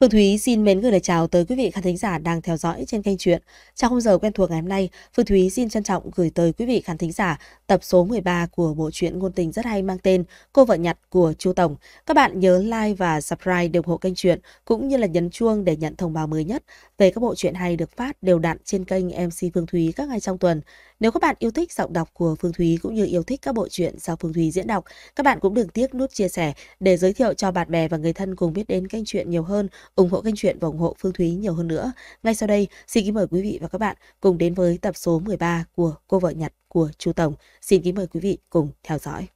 Phương Thúy xin mến gửi lời chào tới quý vị khán thính giả đang theo dõi trên kênh truyện. Trong không giờ quen thuộc ngày hôm nay, Phương Thúy xin trân trọng gửi tới quý vị khán thính giả tập số 13 của bộ truyện ngôn tình rất hay mang tên Cô vợ nhặt của Chu Tổng. Các bạn nhớ like và subscribe để ủng hộ kênh truyện cũng như là nhấn chuông để nhận thông báo mới nhất về các bộ truyện hay được phát đều đặn trên kênh MC Phương Thúy các ngày trong tuần. Nếu các bạn yêu thích giọng đọc của Phương Thúy cũng như yêu thích các bộ truyện do Phương Thúy diễn đọc, các bạn cũng đừng tiếc nút chia sẻ để giới thiệu cho bạn bè và người thân cùng biết đến kênh truyện nhiều hơn, ủng hộ kênh truyện và ủng hộ Phương Thúy nhiều hơn nữa. Ngay sau đây, xin kính mời quý vị và các bạn cùng đến với tập số 13 của Cô vợ Nhật của Chu Tổng. Xin kính mời quý vị cùng theo dõi.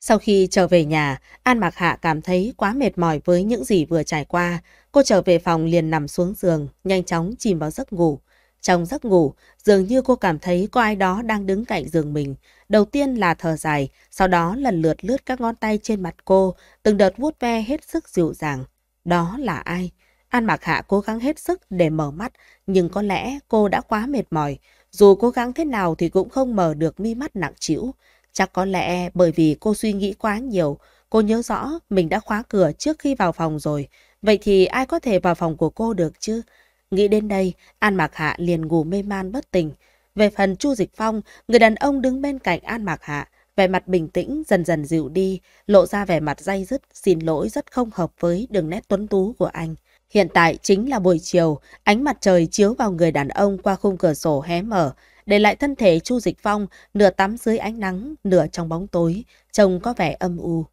Sau khi trở về nhà, An Mạc Hạ cảm thấy quá mệt mỏi với những gì vừa trải qua. Cô trở về phòng liền nằm xuống giường, nhanh chóng chìm vào giấc ngủ. Trong giấc ngủ, dường như cô cảm thấy có ai đó đang đứng cạnh giường mình. Đầu tiên là thở dài, sau đó lần lượt lướt các ngón tay trên mặt cô, từng đợt vuốt ve hết sức dịu dàng. Đó là ai? An Mạc Hạ cố gắng hết sức để mở mắt, nhưng có lẽ cô đã quá mệt mỏi. Dù cố gắng thế nào thì cũng không mở được mi mắt nặng trĩu. Chắc có lẽ bởi vì cô suy nghĩ quá nhiều, cô nhớ rõ mình đã khóa cửa trước khi vào phòng rồi. Vậy thì ai có thể vào phòng của cô được chứ? Nghĩ đến đây, An Mạc Hạ liền ngủ mê man bất tỉnh. Về phần Chu Dịch Phong, người đàn ông đứng bên cạnh An Mạc Hạ, vẻ mặt bình tĩnh dần dần dịu đi, lộ ra vẻ mặt day dứt, xin lỗi rất không hợp với đường nét tuấn tú của anh. Hiện tại chính là buổi chiều, ánh mặt trời chiếu vào người đàn ông qua khung cửa sổ hé mở, để lại thân thể Chu Dịch Phong nửa tắm dưới ánh nắng, nửa trong bóng tối, trông có vẻ âm u.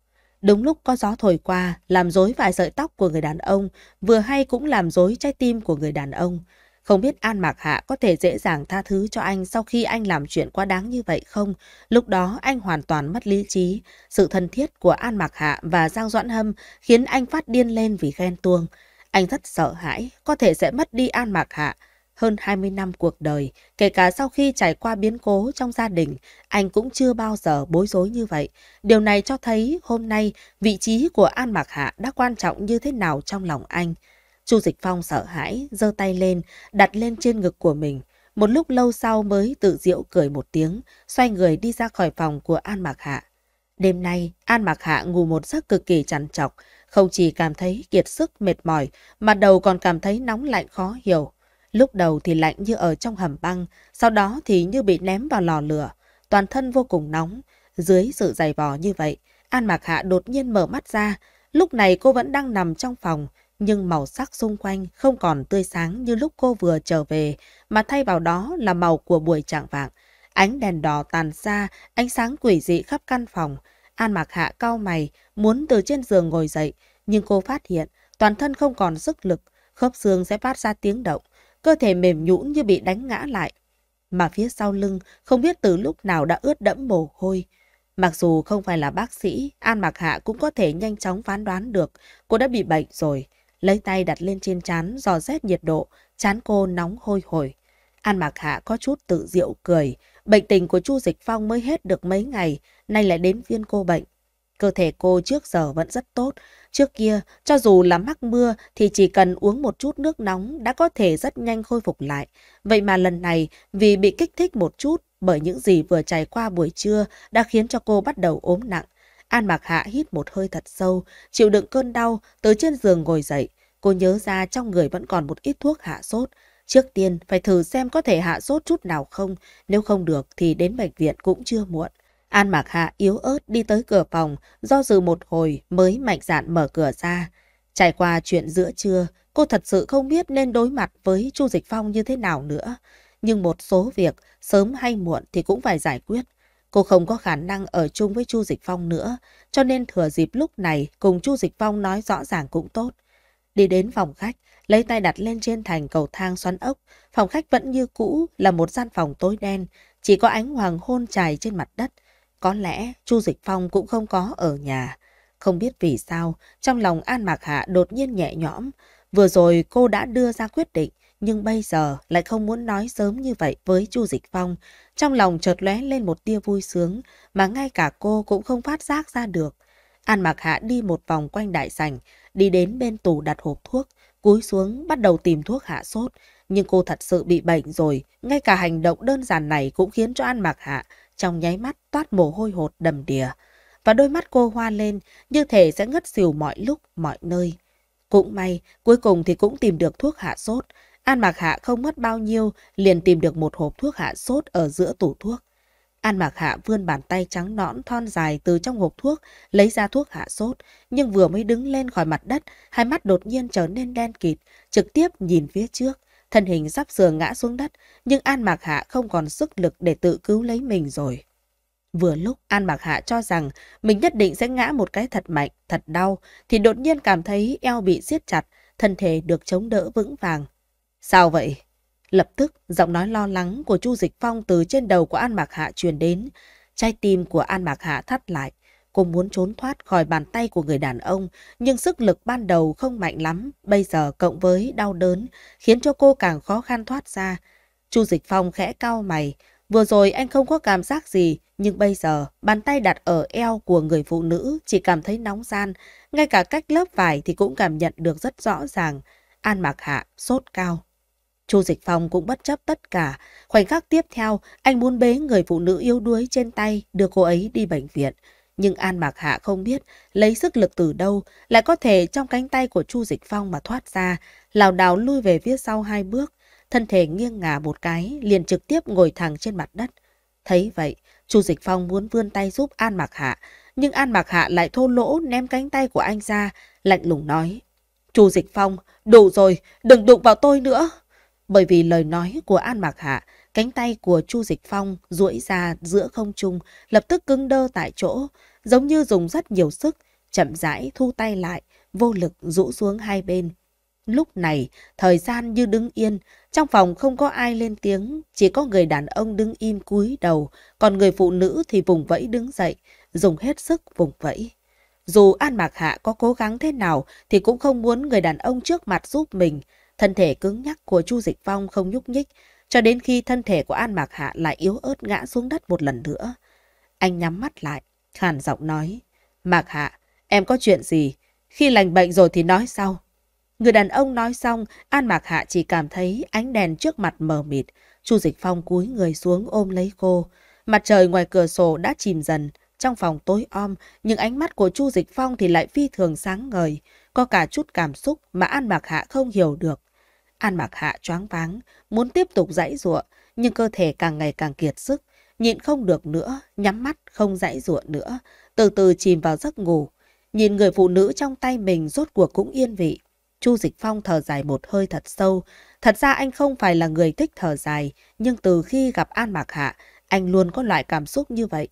Đúng lúc có gió thổi qua, làm rối vài sợi tóc của người đàn ông, vừa hay cũng làm rối trái tim của người đàn ông. Không biết An Mạc Hạ có thể dễ dàng tha thứ cho anh sau khi anh làm chuyện quá đáng như vậy không? Lúc đó anh hoàn toàn mất lý trí. Sự thân thiết của An Mạc Hạ và Giang Doãn Hâm khiến anh phát điên lên vì ghen tuông. Anh rất sợ hãi, có thể sẽ mất đi An Mạc Hạ. Hơn 20 năm cuộc đời, kể cả sau khi trải qua biến cố trong gia đình, anh cũng chưa bao giờ bối rối như vậy. Điều này cho thấy hôm nay vị trí của An Mạc Hạ đã quan trọng như thế nào trong lòng anh. Chu Dịch Phong sợ hãi, giơ tay lên, đặt lên trên ngực của mình. Một lúc lâu sau mới tự diệu cười một tiếng, xoay người đi ra khỏi phòng của An Mạc Hạ. Đêm nay, An Mạc Hạ ngủ một giấc cực kỳ trằn trọc, không chỉ cảm thấy kiệt sức mệt mỏi, mà đầu còn cảm thấy nóng lạnh khó hiểu. Lúc đầu thì lạnh như ở trong hầm băng, sau đó thì như bị ném vào lò lửa. Toàn thân vô cùng nóng. Dưới sự dày vò như vậy, An Mạc Hạ đột nhiên mở mắt ra. Lúc này cô vẫn đang nằm trong phòng, nhưng màu sắc xung quanh không còn tươi sáng như lúc cô vừa trở về, mà thay vào đó là màu của buổi trạng vạng. Ánh đèn đỏ tàn xa, ánh sáng quỷ dị khắp căn phòng. An Mạc Hạ cau mày, muốn từ trên giường ngồi dậy, nhưng cô phát hiện toàn thân không còn sức lực, khớp xương sẽ phát ra tiếng động cơ thể mềm nhũn như bị đánh ngã lại. Mà phía sau lưng không biết từ lúc nào đã ướt đẫm mồ hôi. Mặc dù không phải là bác sĩ, An Mạc Hạ cũng có thể nhanh chóng phán đoán được cô đã bị bệnh rồi. Lấy tay đặt lên trên chán, dò rét nhiệt độ, chán cô nóng hôi hổi. An Mạc Hạ có chút tự diệu cười. Bệnh tình của Chu Dịch Phong mới hết được mấy ngày, nay lại đến phiên cô bệnh. Cơ thể cô trước giờ vẫn rất tốt. Trước kia, cho dù là mắc mưa thì chỉ cần uống một chút nước nóng đã có thể rất nhanh khôi phục lại. Vậy mà lần này, vì bị kích thích một chút bởi những gì vừa trải qua buổi trưa đã khiến cho cô bắt đầu ốm nặng. An Mạc Hạ hít một hơi thật sâu, chịu đựng cơn đau, tới trên giường ngồi dậy. Cô nhớ ra trong người vẫn còn một ít thuốc hạ sốt. Trước tiên, phải thử xem có thể hạ sốt chút nào không, nếu không được thì đến bệnh viện cũng chưa muộn. An Mạc Hạ yếu ớt đi tới cửa phòng, do dự một hồi mới mạnh dạn mở cửa ra. Trải qua chuyện giữa trưa, cô thật sự không biết nên đối mặt với Chu Dịch Phong như thế nào nữa. Nhưng một số việc, sớm hay muộn thì cũng phải giải quyết. Cô không có khả năng ở chung với Chu Dịch Phong nữa, cho nên thừa dịp lúc này cùng Chu Dịch Phong nói rõ ràng cũng tốt. Đi đến phòng khách, lấy tay đặt lên trên thành cầu thang xoắn ốc, phòng khách vẫn như cũ là một gian phòng tối đen, chỉ có ánh hoàng hôn trải trên mặt đất. Có lẽ Chu Dịch Phong cũng không có ở nhà. Không biết vì sao, trong lòng An Mạc Hạ đột nhiên nhẹ nhõm. Vừa rồi cô đã đưa ra quyết định, nhưng bây giờ lại không muốn nói sớm như vậy với Chu Dịch Phong. Trong lòng chợt lóe lên một tia vui sướng mà ngay cả cô cũng không phát giác ra được. An Mạc Hạ đi một vòng quanh đại sảnh, đi đến bên tủ đặt hộp thuốc, cúi xuống bắt đầu tìm thuốc hạ sốt. Nhưng cô thật sự bị bệnh rồi, ngay cả hành động đơn giản này cũng khiến cho An Mạc Hạ trong nháy mắt toát mồ hôi hột đầm đìa, và đôi mắt cô hoa lên như thể sẽ ngất xỉu mọi lúc, mọi nơi. Cũng may, cuối cùng thì cũng tìm được thuốc hạ sốt. An mặc Hạ không mất bao nhiêu, liền tìm được một hộp thuốc hạ sốt ở giữa tủ thuốc. An mặc Hạ vươn bàn tay trắng nõn thon dài từ trong hộp thuốc, lấy ra thuốc hạ sốt, nhưng vừa mới đứng lên khỏi mặt đất, hai mắt đột nhiên trở nên đen kịt, trực tiếp nhìn phía trước thân hình sắp sửa ngã xuống đất, nhưng An Mạc Hạ không còn sức lực để tự cứu lấy mình rồi. Vừa lúc An Mạc Hạ cho rằng mình nhất định sẽ ngã một cái thật mạnh, thật đau, thì đột nhiên cảm thấy eo bị siết chặt, thân thể được chống đỡ vững vàng. Sao vậy? Lập tức, giọng nói lo lắng của Chu Dịch Phong từ trên đầu của An Mạc Hạ truyền đến. Trái tim của An Mạc Hạ thắt lại, Cô muốn trốn thoát khỏi bàn tay của người đàn ông, nhưng sức lực ban đầu không mạnh lắm, bây giờ cộng với đau đớn, khiến cho cô càng khó khăn thoát ra. Chu Dịch Phong khẽ cau mày, vừa rồi anh không có cảm giác gì, nhưng bây giờ bàn tay đặt ở eo của người phụ nữ chỉ cảm thấy nóng gian, ngay cả cách lớp vải thì cũng cảm nhận được rất rõ ràng. An Mạc Hạ sốt cao. Chu Dịch Phong cũng bất chấp tất cả, khoảnh khắc tiếp theo, anh muốn bế người phụ nữ yếu đuối trên tay đưa cô ấy đi bệnh viện. Nhưng An Mạc Hạ không biết lấy sức lực từ đâu lại có thể trong cánh tay của Chu Dịch Phong mà thoát ra, lảo đảo lui về phía sau hai bước, thân thể nghiêng ngả một cái, liền trực tiếp ngồi thẳng trên mặt đất. Thấy vậy, Chu Dịch Phong muốn vươn tay giúp An Mạc Hạ, nhưng An Mạc Hạ lại thô lỗ ném cánh tay của anh ra, lạnh lùng nói. Chu Dịch Phong, đủ rồi, đừng đụng vào tôi nữa. Bởi vì lời nói của An Mạc Hạ Cánh tay của Chu Dịch Phong duỗi ra giữa không trung, lập tức cứng đơ tại chỗ, giống như dùng rất nhiều sức, chậm rãi thu tay lại, vô lực rũ xuống hai bên. Lúc này, thời gian như đứng yên, trong phòng không có ai lên tiếng, chỉ có người đàn ông đứng im cúi đầu, còn người phụ nữ thì vùng vẫy đứng dậy, dùng hết sức vùng vẫy. Dù An Mạc Hạ có cố gắng thế nào thì cũng không muốn người đàn ông trước mặt giúp mình. Thân thể cứng nhắc của Chu Dịch Phong không nhúc nhích, cho đến khi thân thể của An Mạc Hạ lại yếu ớt ngã xuống đất một lần nữa. Anh nhắm mắt lại, khàn giọng nói, Mạc Hạ, em có chuyện gì? Khi lành bệnh rồi thì nói sau. Người đàn ông nói xong, An Mạc Hạ chỉ cảm thấy ánh đèn trước mặt mờ mịt. Chu Dịch Phong cúi người xuống ôm lấy cô. Mặt trời ngoài cửa sổ đã chìm dần, trong phòng tối om, nhưng ánh mắt của Chu Dịch Phong thì lại phi thường sáng ngời. Có cả chút cảm xúc mà An Mạc Hạ không hiểu được. An Mặc Hạ choáng váng, muốn tiếp tục dãy ruộng, nhưng cơ thể càng ngày càng kiệt sức, nhịn không được nữa, nhắm mắt không dãy ruộng nữa, từ từ chìm vào giấc ngủ. Nhìn người phụ nữ trong tay mình rốt cuộc cũng yên vị. Chu Dịch Phong thở dài một hơi thật sâu. Thật ra anh không phải là người thích thở dài, nhưng từ khi gặp An Mạc Hạ, anh luôn có loại cảm xúc như vậy.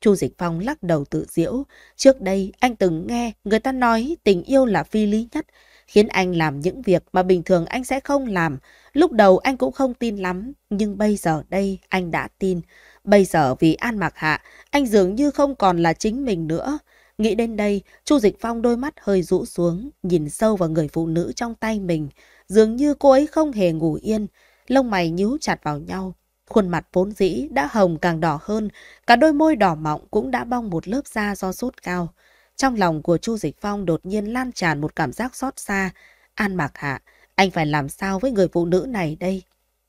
Chu Dịch Phong lắc đầu tự diễu. Trước đây, anh từng nghe người ta nói tình yêu là phi lý nhất, khiến anh làm những việc mà bình thường anh sẽ không làm. Lúc đầu anh cũng không tin lắm, nhưng bây giờ đây anh đã tin. Bây giờ vì An Mạc Hạ, anh dường như không còn là chính mình nữa. Nghĩ đến đây, Chu Dịch Phong đôi mắt hơi rũ xuống, nhìn sâu vào người phụ nữ trong tay mình. Dường như cô ấy không hề ngủ yên, lông mày nhíu chặt vào nhau. Khuôn mặt vốn dĩ đã hồng càng đỏ hơn, cả đôi môi đỏ mọng cũng đã bong một lớp da do sốt cao. Trong lòng của Chu Dịch Phong đột nhiên lan tràn một cảm giác xót xa. An Mạc Hạ, anh phải làm sao với người phụ nữ này đây?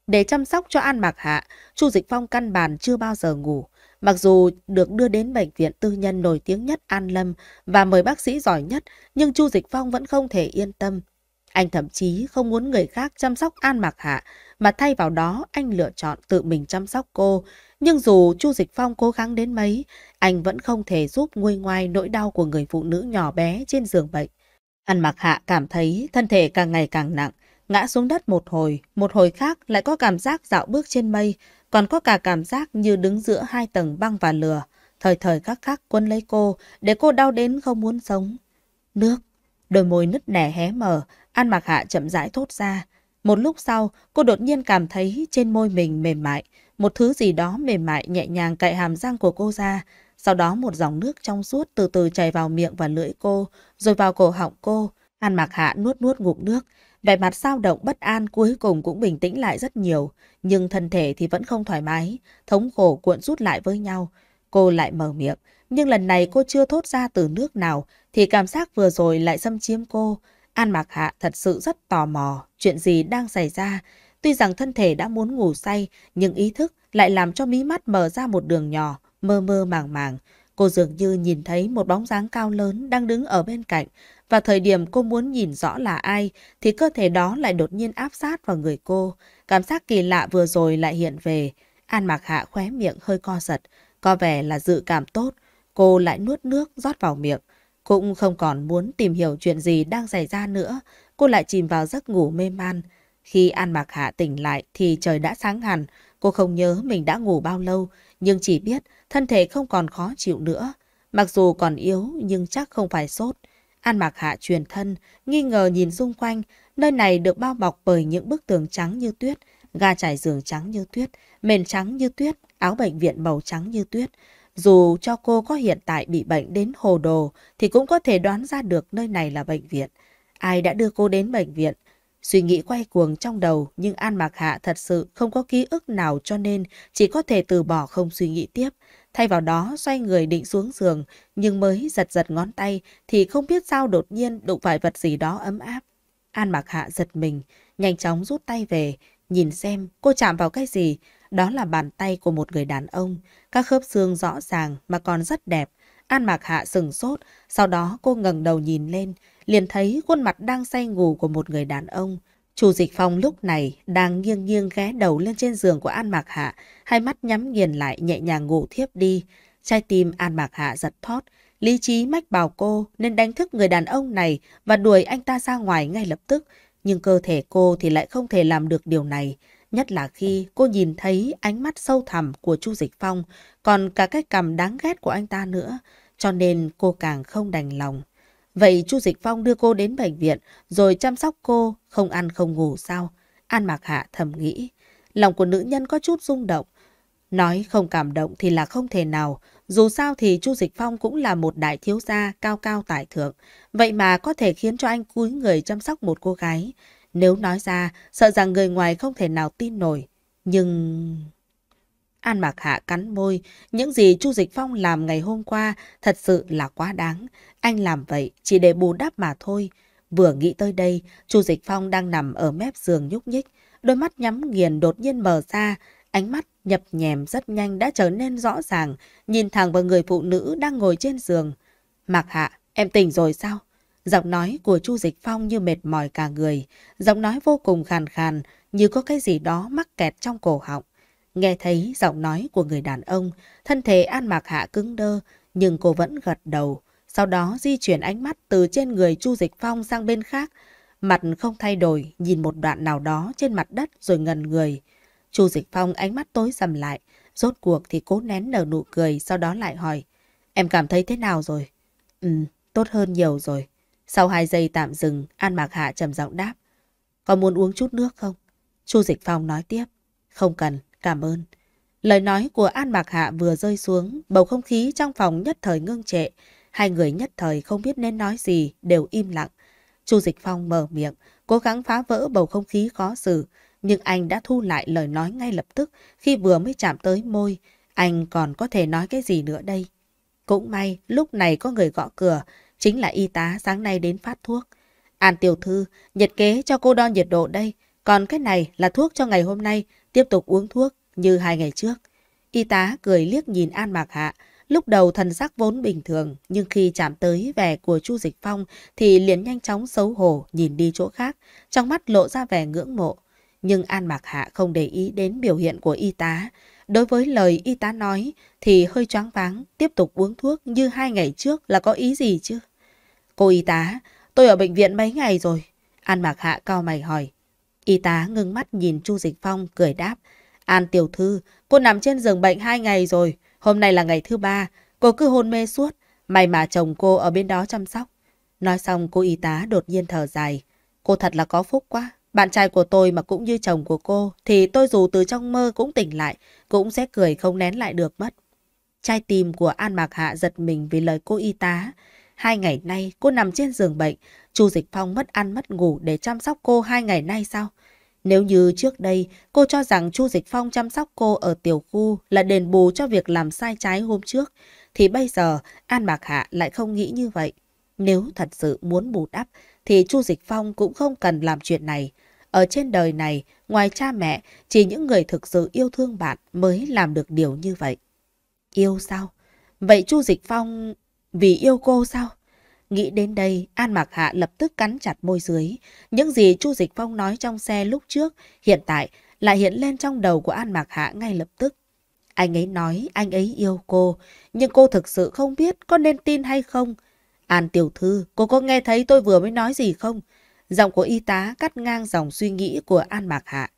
Để chăm sóc cho An Mạc Hạ, Chu Dịch Phong căn bản chưa bao giờ ngủ. Mặc dù được đưa đến bệnh viện tư nhân nổi tiếng nhất An Lâm và mời bác sĩ giỏi nhất, nhưng Chu Dịch Phong vẫn không thể yên tâm. Anh thậm chí không muốn người khác chăm sóc An Mạc Hạ, mà thay vào đó anh lựa chọn tự mình chăm sóc cô. Nhưng dù Chu Dịch Phong cố gắng đến mấy, anh vẫn không thể giúp nguôi ngoai nỗi đau của người phụ nữ nhỏ bé trên giường bệnh. Ăn mặc hạ cảm thấy thân thể càng ngày càng nặng, ngã xuống đất một hồi, một hồi khác lại có cảm giác dạo bước trên mây, còn có cả cảm giác như đứng giữa hai tầng băng và lửa, thời thời khắc khắc quân lấy cô, để cô đau đến không muốn sống. Nước, đôi môi nứt nẻ hé mở, An Mạc Hạ chậm rãi thốt ra. Một lúc sau, cô đột nhiên cảm thấy trên môi mình mềm mại, một thứ gì đó mềm mại nhẹ nhàng cạy hàm răng của cô ra, sau đó một dòng nước trong suốt từ từ chảy vào miệng và lưỡi cô, rồi vào cổ họng cô. An Mạc Hạ nuốt nuốt ngụm nước, vẻ mặt sao động bất an cuối cùng cũng bình tĩnh lại rất nhiều, nhưng thân thể thì vẫn không thoải mái, thống khổ cuộn rút lại với nhau. Cô lại mở miệng, nhưng lần này cô chưa thốt ra từ nước nào, thì cảm giác vừa rồi lại xâm chiếm cô. An Mạc Hạ thật sự rất tò mò chuyện gì đang xảy ra. Tuy rằng thân thể đã muốn ngủ say, nhưng ý thức lại làm cho mí mắt mở ra một đường nhỏ, Mơ mơ màng màng, cô dường như nhìn thấy một bóng dáng cao lớn đang đứng ở bên cạnh và thời điểm cô muốn nhìn rõ là ai thì cơ thể đó lại đột nhiên áp sát vào người cô. Cảm giác kỳ lạ vừa rồi lại hiện về. An Mạc Hạ khóe miệng hơi co giật, có vẻ là dự cảm tốt. Cô lại nuốt nước rót vào miệng. Cũng không còn muốn tìm hiểu chuyện gì đang xảy ra nữa. Cô lại chìm vào giấc ngủ mê man. Khi An Mạc Hạ tỉnh lại thì trời đã sáng hẳn. Cô không nhớ mình đã ngủ bao lâu nhưng chỉ biết thân thể không còn khó chịu nữa. Mặc dù còn yếu nhưng chắc không phải sốt. An mặc Hạ truyền thân, nghi ngờ nhìn xung quanh, nơi này được bao bọc bởi những bức tường trắng như tuyết, ga trải giường trắng như tuyết, mền trắng như tuyết, áo bệnh viện màu trắng như tuyết. Dù cho cô có hiện tại bị bệnh đến hồ đồ thì cũng có thể đoán ra được nơi này là bệnh viện. Ai đã đưa cô đến bệnh viện Suy nghĩ quay cuồng trong đầu nhưng An Mạc Hạ thật sự không có ký ức nào cho nên chỉ có thể từ bỏ không suy nghĩ tiếp. Thay vào đó xoay người định xuống giường nhưng mới giật giật ngón tay thì không biết sao đột nhiên đụng phải vật gì đó ấm áp. An Mạc Hạ giật mình, nhanh chóng rút tay về, nhìn xem cô chạm vào cái gì. Đó là bàn tay của một người đàn ông, các khớp xương rõ ràng mà còn rất đẹp. An Mạc Hạ sừng sốt, sau đó cô ngẩng đầu nhìn lên, liền thấy khuôn mặt đang say ngủ của một người đàn ông. Chủ dịch phong lúc này đang nghiêng nghiêng ghé đầu lên trên giường của An Mạc Hạ, hai mắt nhắm nghiền lại nhẹ nhàng ngủ thiếp đi. Trái tim An Mạc Hạ giật thót, lý trí mách bảo cô nên đánh thức người đàn ông này và đuổi anh ta ra ngoài ngay lập tức. Nhưng cơ thể cô thì lại không thể làm được điều này, nhất là khi cô nhìn thấy ánh mắt sâu thẳm của Chu Dịch Phong, còn cả cái cầm đáng ghét của anh ta nữa cho nên cô càng không đành lòng. Vậy Chu Dịch Phong đưa cô đến bệnh viện rồi chăm sóc cô, không ăn không ngủ sao? An Mạc Hạ thầm nghĩ. Lòng của nữ nhân có chút rung động. Nói không cảm động thì là không thể nào. Dù sao thì Chu Dịch Phong cũng là một đại thiếu gia cao cao tài thượng. Vậy mà có thể khiến cho anh cúi người chăm sóc một cô gái. Nếu nói ra, sợ rằng người ngoài không thể nào tin nổi. Nhưng... An Mạc Hạ cắn môi, những gì Chu Dịch Phong làm ngày hôm qua thật sự là quá đáng. Anh làm vậy chỉ để bù đắp mà thôi. Vừa nghĩ tới đây, Chu Dịch Phong đang nằm ở mép giường nhúc nhích, đôi mắt nhắm nghiền đột nhiên mở ra, ánh mắt nhập nhèm rất nhanh đã trở nên rõ ràng, nhìn thẳng vào người phụ nữ đang ngồi trên giường. Mạc Hạ, em tỉnh rồi sao? Giọng nói của Chu Dịch Phong như mệt mỏi cả người, giọng nói vô cùng khàn khàn, như có cái gì đó mắc kẹt trong cổ họng. Nghe thấy giọng nói của người đàn ông, thân thể An Mạc Hạ cứng đơ, nhưng cô vẫn gật đầu. Sau đó di chuyển ánh mắt từ trên người Chu Dịch Phong sang bên khác. Mặt không thay đổi, nhìn một đoạn nào đó trên mặt đất rồi ngần người. Chu Dịch Phong ánh mắt tối sầm lại, rốt cuộc thì cố nén nở nụ cười, sau đó lại hỏi. Em cảm thấy thế nào rồi? Ừ, tốt hơn nhiều rồi. Sau hai giây tạm dừng, An Mạc Hạ trầm giọng đáp. Có muốn uống chút nước không? Chu Dịch Phong nói tiếp. Không cần, Cảm ơn. Lời nói của An Mạc Hạ vừa rơi xuống, bầu không khí trong phòng nhất thời ngưng trệ. Hai người nhất thời không biết nên nói gì, đều im lặng. Chu Dịch Phong mở miệng, cố gắng phá vỡ bầu không khí khó xử. Nhưng anh đã thu lại lời nói ngay lập tức khi vừa mới chạm tới môi. Anh còn có thể nói cái gì nữa đây? Cũng may, lúc này có người gõ cửa, chính là y tá sáng nay đến phát thuốc. An tiểu thư, nhiệt kế cho cô đo nhiệt độ đây, còn cái này là thuốc cho ngày hôm nay, tiếp tục uống thuốc như hai ngày trước. Y tá cười liếc nhìn An Mạc Hạ, lúc đầu thần sắc vốn bình thường, nhưng khi chạm tới vẻ của Chu Dịch Phong thì liền nhanh chóng xấu hổ nhìn đi chỗ khác, trong mắt lộ ra vẻ ngưỡng mộ. Nhưng An Mạc Hạ không để ý đến biểu hiện của y tá. Đối với lời y tá nói thì hơi choáng váng, tiếp tục uống thuốc như hai ngày trước là có ý gì chứ? Cô y tá, tôi ở bệnh viện mấy ngày rồi. An Mạc Hạ cao mày hỏi, Y tá ngưng mắt nhìn Chu Dịch Phong cười đáp. An tiểu thư, cô nằm trên giường bệnh hai ngày rồi. Hôm nay là ngày thứ ba. Cô cứ hôn mê suốt. May mà chồng cô ở bên đó chăm sóc. Nói xong cô y tá đột nhiên thở dài. Cô thật là có phúc quá. Bạn trai của tôi mà cũng như chồng của cô thì tôi dù từ trong mơ cũng tỉnh lại, cũng sẽ cười không nén lại được mất. Trai tim của An Mạc Hạ giật mình vì lời cô y tá. Hai ngày nay cô nằm trên giường bệnh, Chu Dịch Phong mất ăn mất ngủ để chăm sóc cô hai ngày nay sao? Nếu như trước đây cô cho rằng Chu Dịch Phong chăm sóc cô ở tiểu khu là đền bù cho việc làm sai trái hôm trước, thì bây giờ An Mạc Hạ lại không nghĩ như vậy. Nếu thật sự muốn bù đắp thì Chu Dịch Phong cũng không cần làm chuyện này. Ở trên đời này, ngoài cha mẹ, chỉ những người thực sự yêu thương bạn mới làm được điều như vậy. Yêu sao? Vậy Chu Dịch Phong vì yêu cô sao? Nghĩ đến đây, An Mạc Hạ lập tức cắn chặt môi dưới. Những gì Chu Dịch Phong nói trong xe lúc trước, hiện tại lại hiện lên trong đầu của An Mạc Hạ ngay lập tức. Anh ấy nói anh ấy yêu cô, nhưng cô thực sự không biết có nên tin hay không. An tiểu thư, cô có nghe thấy tôi vừa mới nói gì không? Giọng của y tá cắt ngang dòng suy nghĩ của An Mạc Hạ.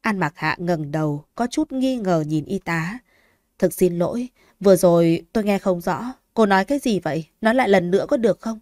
An Mạc Hạ ngẩng đầu, có chút nghi ngờ nhìn y tá. Thực xin lỗi, vừa rồi tôi nghe không rõ. Cô nói cái gì vậy? Nói lại lần nữa có được không?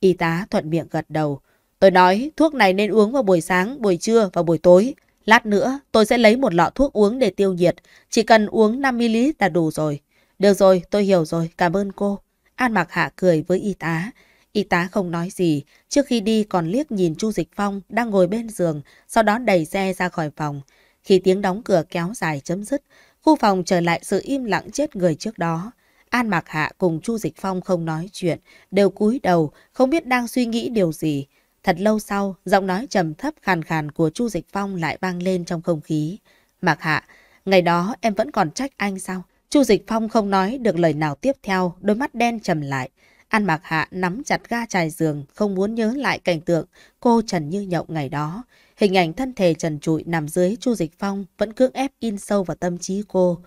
Y tá thuận miệng gật đầu. Tôi nói thuốc này nên uống vào buổi sáng, buổi trưa và buổi tối. Lát nữa tôi sẽ lấy một lọ thuốc uống để tiêu nhiệt. Chỉ cần uống 5ml là đủ rồi. Được rồi, tôi hiểu rồi. Cảm ơn cô. An mặc Hạ cười với y tá. Y tá không nói gì, trước khi đi còn liếc nhìn Chu Dịch Phong đang ngồi bên giường, sau đó đẩy xe ra khỏi phòng. Khi tiếng đóng cửa kéo dài chấm dứt, khu phòng trở lại sự im lặng chết người trước đó. An Mạc Hạ cùng Chu Dịch Phong không nói chuyện, đều cúi đầu, không biết đang suy nghĩ điều gì. Thật lâu sau, giọng nói trầm thấp khàn khàn của Chu Dịch Phong lại vang lên trong không khí. Mạc Hạ, ngày đó em vẫn còn trách anh sao? Chu Dịch Phong không nói được lời nào tiếp theo, đôi mắt đen trầm lại. An Mạc Hạ nắm chặt ga trải giường, không muốn nhớ lại cảnh tượng cô Trần Như Nhậu ngày đó. Hình ảnh thân thể trần trụi nằm dưới Chu Dịch Phong vẫn cưỡng ép in sâu vào tâm trí cô.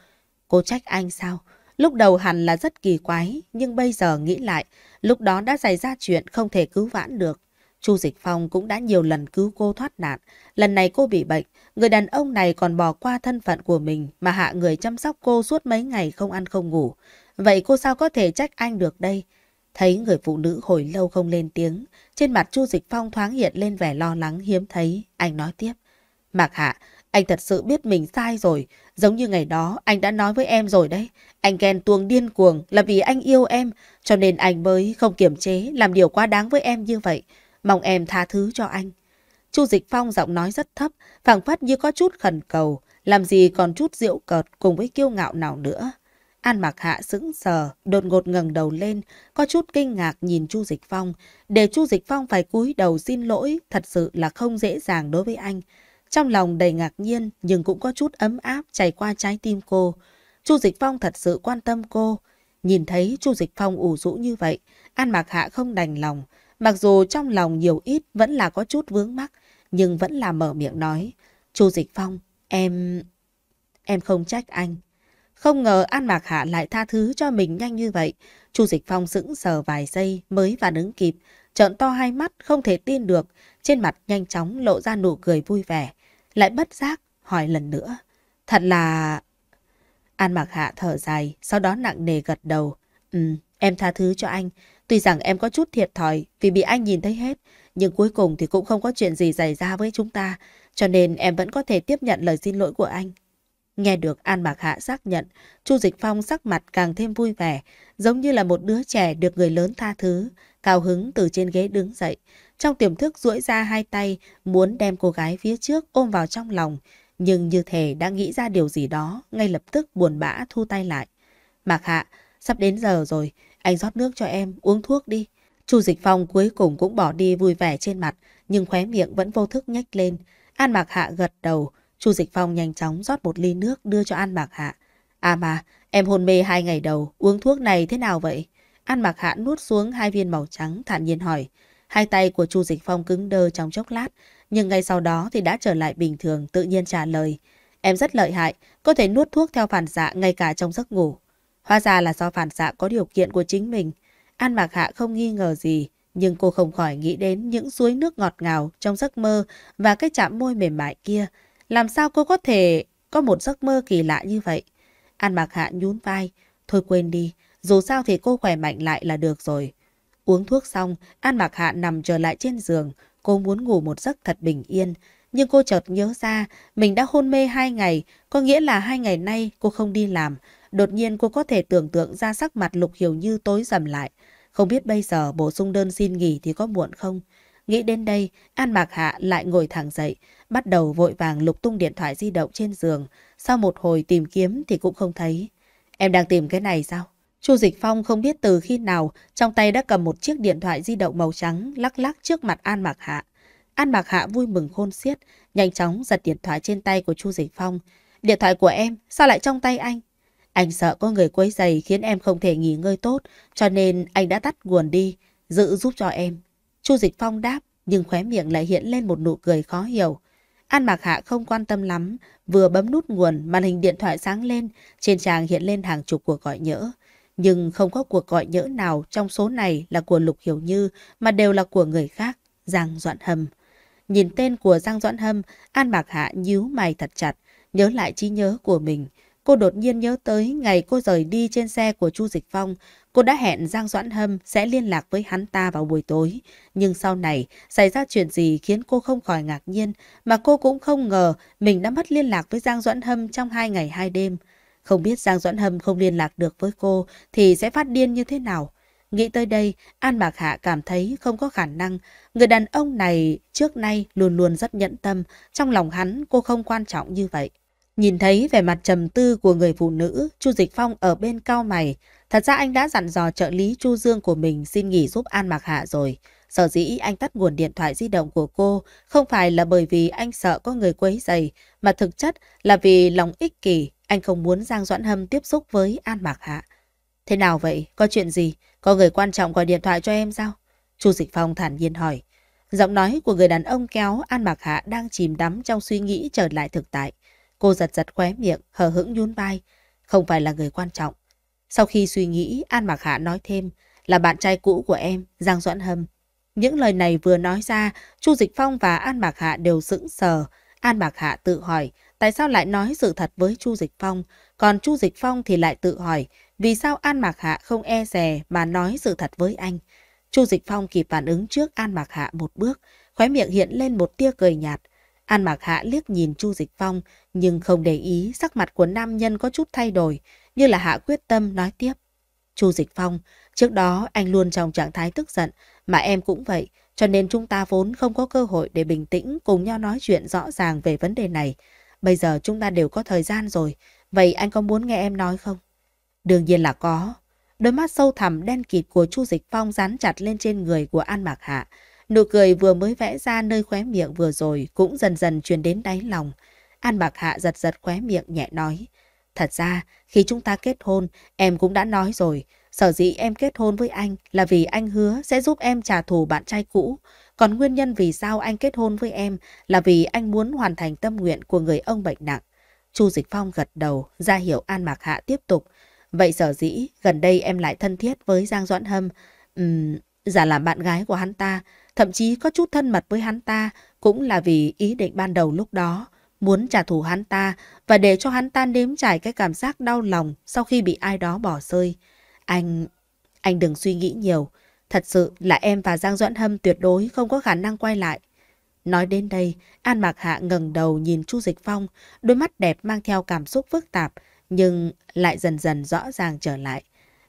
Cô trách anh sao? Lúc đầu hẳn là rất kỳ quái, nhưng bây giờ nghĩ lại, lúc đó đã xảy ra chuyện không thể cứu vãn được. Chu Dịch Phong cũng đã nhiều lần cứu cô thoát nạn. Lần này cô bị bệnh, người đàn ông này còn bỏ qua thân phận của mình mà hạ người chăm sóc cô suốt mấy ngày không ăn không ngủ. Vậy cô sao có thể trách anh được đây? Thấy người phụ nữ hồi lâu không lên tiếng, trên mặt Chu Dịch Phong thoáng hiện lên vẻ lo lắng hiếm thấy, anh nói tiếp. Mạc Hạ, anh thật sự biết mình sai rồi. Giống như ngày đó anh đã nói với em rồi đấy. Anh ghen tuông điên cuồng là vì anh yêu em. Cho nên anh mới không kiềm chế làm điều quá đáng với em như vậy. Mong em tha thứ cho anh. Chu Dịch Phong giọng nói rất thấp, phảng phất như có chút khẩn cầu. Làm gì còn chút rượu cợt cùng với kiêu ngạo nào nữa. An mặc Hạ sững sờ, đột ngột ngẩng đầu lên, có chút kinh ngạc nhìn Chu Dịch Phong. Để Chu Dịch Phong phải cúi đầu xin lỗi, thật sự là không dễ dàng đối với anh. Trong lòng đầy ngạc nhiên nhưng cũng có chút ấm áp chảy qua trái tim cô. Chu Dịch Phong thật sự quan tâm cô. Nhìn thấy Chu Dịch Phong ủ rũ như vậy, An Mạc Hạ không đành lòng. Mặc dù trong lòng nhiều ít vẫn là có chút vướng mắc, nhưng vẫn là mở miệng nói. Chu Dịch Phong, em... em không trách anh. Không ngờ An Mạc Hạ lại tha thứ cho mình nhanh như vậy. Chu Dịch Phong sững sờ vài giây mới và đứng kịp, trợn to hai mắt không thể tin được, trên mặt nhanh chóng lộ ra nụ cười vui vẻ lại bất giác hỏi lần nữa. Thật là... An mặc Hạ thở dài, sau đó nặng nề gật đầu. Ừ, em tha thứ cho anh. Tuy rằng em có chút thiệt thòi vì bị anh nhìn thấy hết, nhưng cuối cùng thì cũng không có chuyện gì xảy ra với chúng ta, cho nên em vẫn có thể tiếp nhận lời xin lỗi của anh. Nghe được An mặc Hạ xác nhận, Chu Dịch Phong sắc mặt càng thêm vui vẻ, giống như là một đứa trẻ được người lớn tha thứ, cao hứng từ trên ghế đứng dậy. Trong tiềm thức duỗi ra hai tay, muốn đem cô gái phía trước ôm vào trong lòng, nhưng như thể đã nghĩ ra điều gì đó, ngay lập tức buồn bã thu tay lại. Mạc Hạ, sắp đến giờ rồi, anh rót nước cho em, uống thuốc đi. Chu Dịch Phong cuối cùng cũng bỏ đi vui vẻ trên mặt, nhưng khóe miệng vẫn vô thức nhếch lên. An Mạc Hạ gật đầu, Chu Dịch Phong nhanh chóng rót một ly nước đưa cho An Mạc Hạ. À mà, em hôn mê hai ngày đầu, uống thuốc này thế nào vậy? An Mạc Hạ nuốt xuống hai viên màu trắng thản nhiên hỏi. Hai tay của Chu Dịch Phong cứng đơ trong chốc lát, nhưng ngay sau đó thì đã trở lại bình thường tự nhiên trả lời. Em rất lợi hại, có thể nuốt thuốc theo phản xạ ngay cả trong giấc ngủ. Hóa ra là do phản xạ có điều kiện của chính mình. An Mạc Hạ không nghi ngờ gì, nhưng cô không khỏi nghĩ đến những suối nước ngọt ngào trong giấc mơ và cái chạm môi mềm mại kia. Làm sao cô có thể có một giấc mơ kỳ lạ như vậy? An Mạc Hạ nhún vai. Thôi quên đi, dù sao thì cô khỏe mạnh lại là được rồi. Uống thuốc xong, An Mạc Hạ nằm trở lại trên giường. Cô muốn ngủ một giấc thật bình yên. Nhưng cô chợt nhớ ra, mình đã hôn mê hai ngày, có nghĩa là hai ngày nay cô không đi làm. Đột nhiên cô có thể tưởng tượng ra sắc mặt Lục Hiểu Như tối dầm lại. Không biết bây giờ bổ sung đơn xin nghỉ thì có muộn không? Nghĩ đến đây, An Mạc Hạ lại ngồi thẳng dậy, bắt đầu vội vàng lục tung điện thoại di động trên giường. Sau một hồi tìm kiếm thì cũng không thấy. Em đang tìm cái này sao? Chu Dịch Phong không biết từ khi nào trong tay đã cầm một chiếc điện thoại di động màu trắng lắc lắc trước mặt An Mạc Hạ. An Mạc Hạ vui mừng khôn xiết, nhanh chóng giật điện thoại trên tay của Chu Dịch Phong. Điện thoại của em, sao lại trong tay anh? Anh sợ có người quấy giày khiến em không thể nghỉ ngơi tốt, cho nên anh đã tắt nguồn đi, giữ giúp cho em. Chu Dịch Phong đáp, nhưng khóe miệng lại hiện lên một nụ cười khó hiểu. An Mạc Hạ không quan tâm lắm, vừa bấm nút nguồn, màn hình điện thoại sáng lên, trên trang hiện lên hàng chục cuộc gọi nhỡ. Nhưng không có cuộc gọi nhỡ nào trong số này là của Lục Hiểu Như mà đều là của người khác, Giang Doãn Hâm. Nhìn tên của Giang Doãn Hâm, An Bạc Hạ nhíu mày thật chặt, nhớ lại trí nhớ của mình. Cô đột nhiên nhớ tới ngày cô rời đi trên xe của Chu Dịch Phong, cô đã hẹn Giang Doãn Hâm sẽ liên lạc với hắn ta vào buổi tối. Nhưng sau này, xảy ra chuyện gì khiến cô không khỏi ngạc nhiên, mà cô cũng không ngờ mình đã mất liên lạc với Giang Doãn Hâm trong hai ngày hai đêm. Không biết Giang Doãn Hâm không liên lạc được với cô thì sẽ phát điên như thế nào. Nghĩ tới đây, An Mạc Hạ cảm thấy không có khả năng. Người đàn ông này trước nay luôn luôn rất nhẫn tâm. Trong lòng hắn cô không quan trọng như vậy. Nhìn thấy vẻ mặt trầm tư của người phụ nữ, Chu Dịch Phong ở bên cao mày. Thật ra anh đã dặn dò trợ lý Chu Dương của mình xin nghỉ giúp An Mạc Hạ rồi. Sở dĩ anh tắt nguồn điện thoại di động của cô không phải là bởi vì anh sợ có người quấy dày, mà thực chất là vì lòng ích kỷ anh không muốn Giang Doãn Hâm tiếp xúc với An Mạc Hạ. Thế nào vậy? Có chuyện gì? Có người quan trọng gọi điện thoại cho em sao? Chu Dịch Phong thản nhiên hỏi. Giọng nói của người đàn ông kéo An Mạc Hạ đang chìm đắm trong suy nghĩ trở lại thực tại. Cô giật giật khóe miệng, hờ hững nhún vai. Không phải là người quan trọng. Sau khi suy nghĩ, An Mạc Hạ nói thêm là bạn trai cũ của em, Giang Doãn Hâm. Những lời này vừa nói ra, Chu Dịch Phong và An Mạc Hạ đều sững sờ. An Mạc Hạ tự hỏi tại sao lại nói sự thật với Chu Dịch Phong, còn Chu Dịch Phong thì lại tự hỏi vì sao An Mạc Hạ không e dè mà nói sự thật với anh. Chu Dịch Phong kịp phản ứng trước An Mạc Hạ một bước, khóe miệng hiện lên một tia cười nhạt. An Mạc Hạ liếc nhìn Chu Dịch Phong nhưng không để ý sắc mặt của nam nhân có chút thay đổi, như là hạ quyết tâm nói tiếp. Chu Dịch Phong, trước đó anh luôn trong trạng thái tức giận, mà em cũng vậy, cho nên chúng ta vốn không có cơ hội để bình tĩnh cùng nhau nói chuyện rõ ràng về vấn đề này. Bây giờ chúng ta đều có thời gian rồi, vậy anh có muốn nghe em nói không? Đương nhiên là có. Đôi mắt sâu thẳm đen kịt của Chu Dịch Phong dán chặt lên trên người của An Mạc Hạ. Nụ cười vừa mới vẽ ra nơi khóe miệng vừa rồi cũng dần dần truyền đến đáy lòng. An Mạc Hạ giật giật khóe miệng nhẹ nói. Thật ra, khi chúng ta kết hôn, em cũng đã nói rồi, Sở dĩ em kết hôn với anh là vì anh hứa sẽ giúp em trả thù bạn trai cũ. Còn nguyên nhân vì sao anh kết hôn với em là vì anh muốn hoàn thành tâm nguyện của người ông bệnh nặng. Chu Dịch Phong gật đầu, ra hiểu An Mạc Hạ tiếp tục. Vậy sở dĩ gần đây em lại thân thiết với Giang Doãn Hâm. Ừm, giả làm bạn gái của hắn ta, thậm chí có chút thân mật với hắn ta cũng là vì ý định ban đầu lúc đó. Muốn trả thù hắn ta và để cho hắn ta nếm trải cái cảm giác đau lòng sau khi bị ai đó bỏ rơi. Anh... anh đừng suy nghĩ nhiều. Thật sự là em và Giang Doãn Hâm tuyệt đối không có khả năng quay lại. Nói đến đây, An Mạc Hạ ngẩng đầu nhìn Chu Dịch Phong, đôi mắt đẹp mang theo cảm xúc phức tạp, nhưng lại dần dần rõ ràng trở lại.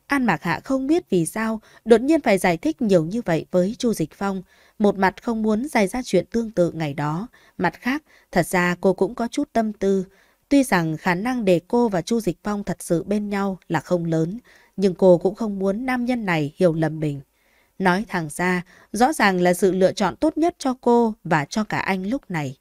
An Mạc Hạ không biết vì sao đột nhiên phải giải thích nhiều như vậy với Chu Dịch Phong, một mặt không muốn xảy ra chuyện tương tự ngày đó, mặt khác, thật ra cô cũng có chút tâm tư. Tuy rằng khả năng để cô và Chu Dịch Phong thật sự bên nhau là không lớn, nhưng cô cũng không muốn nam nhân này hiểu lầm mình. Nói thẳng ra, rõ ràng là sự lựa chọn tốt nhất cho cô và cho cả anh lúc này.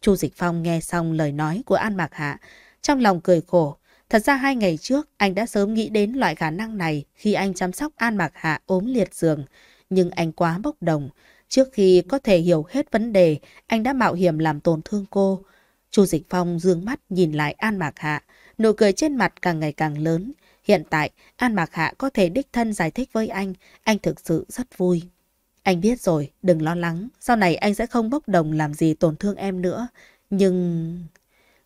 Chu Dịch Phong nghe xong lời nói của An Mạc Hạ, trong lòng cười khổ. Thật ra hai ngày trước, anh đã sớm nghĩ đến loại khả năng này khi anh chăm sóc An Mạc Hạ ốm liệt giường. Nhưng anh quá bốc đồng. Trước khi có thể hiểu hết vấn đề, anh đã mạo hiểm làm tổn thương cô. Chu Dịch Phong dương mắt nhìn lại An Mạc Hạ, nụ cười trên mặt càng ngày càng lớn. Hiện tại, An Mạc Hạ có thể đích thân giải thích với anh, anh thực sự rất vui. Anh biết rồi, đừng lo lắng, sau này anh sẽ không bốc đồng làm gì tổn thương em nữa. Nhưng...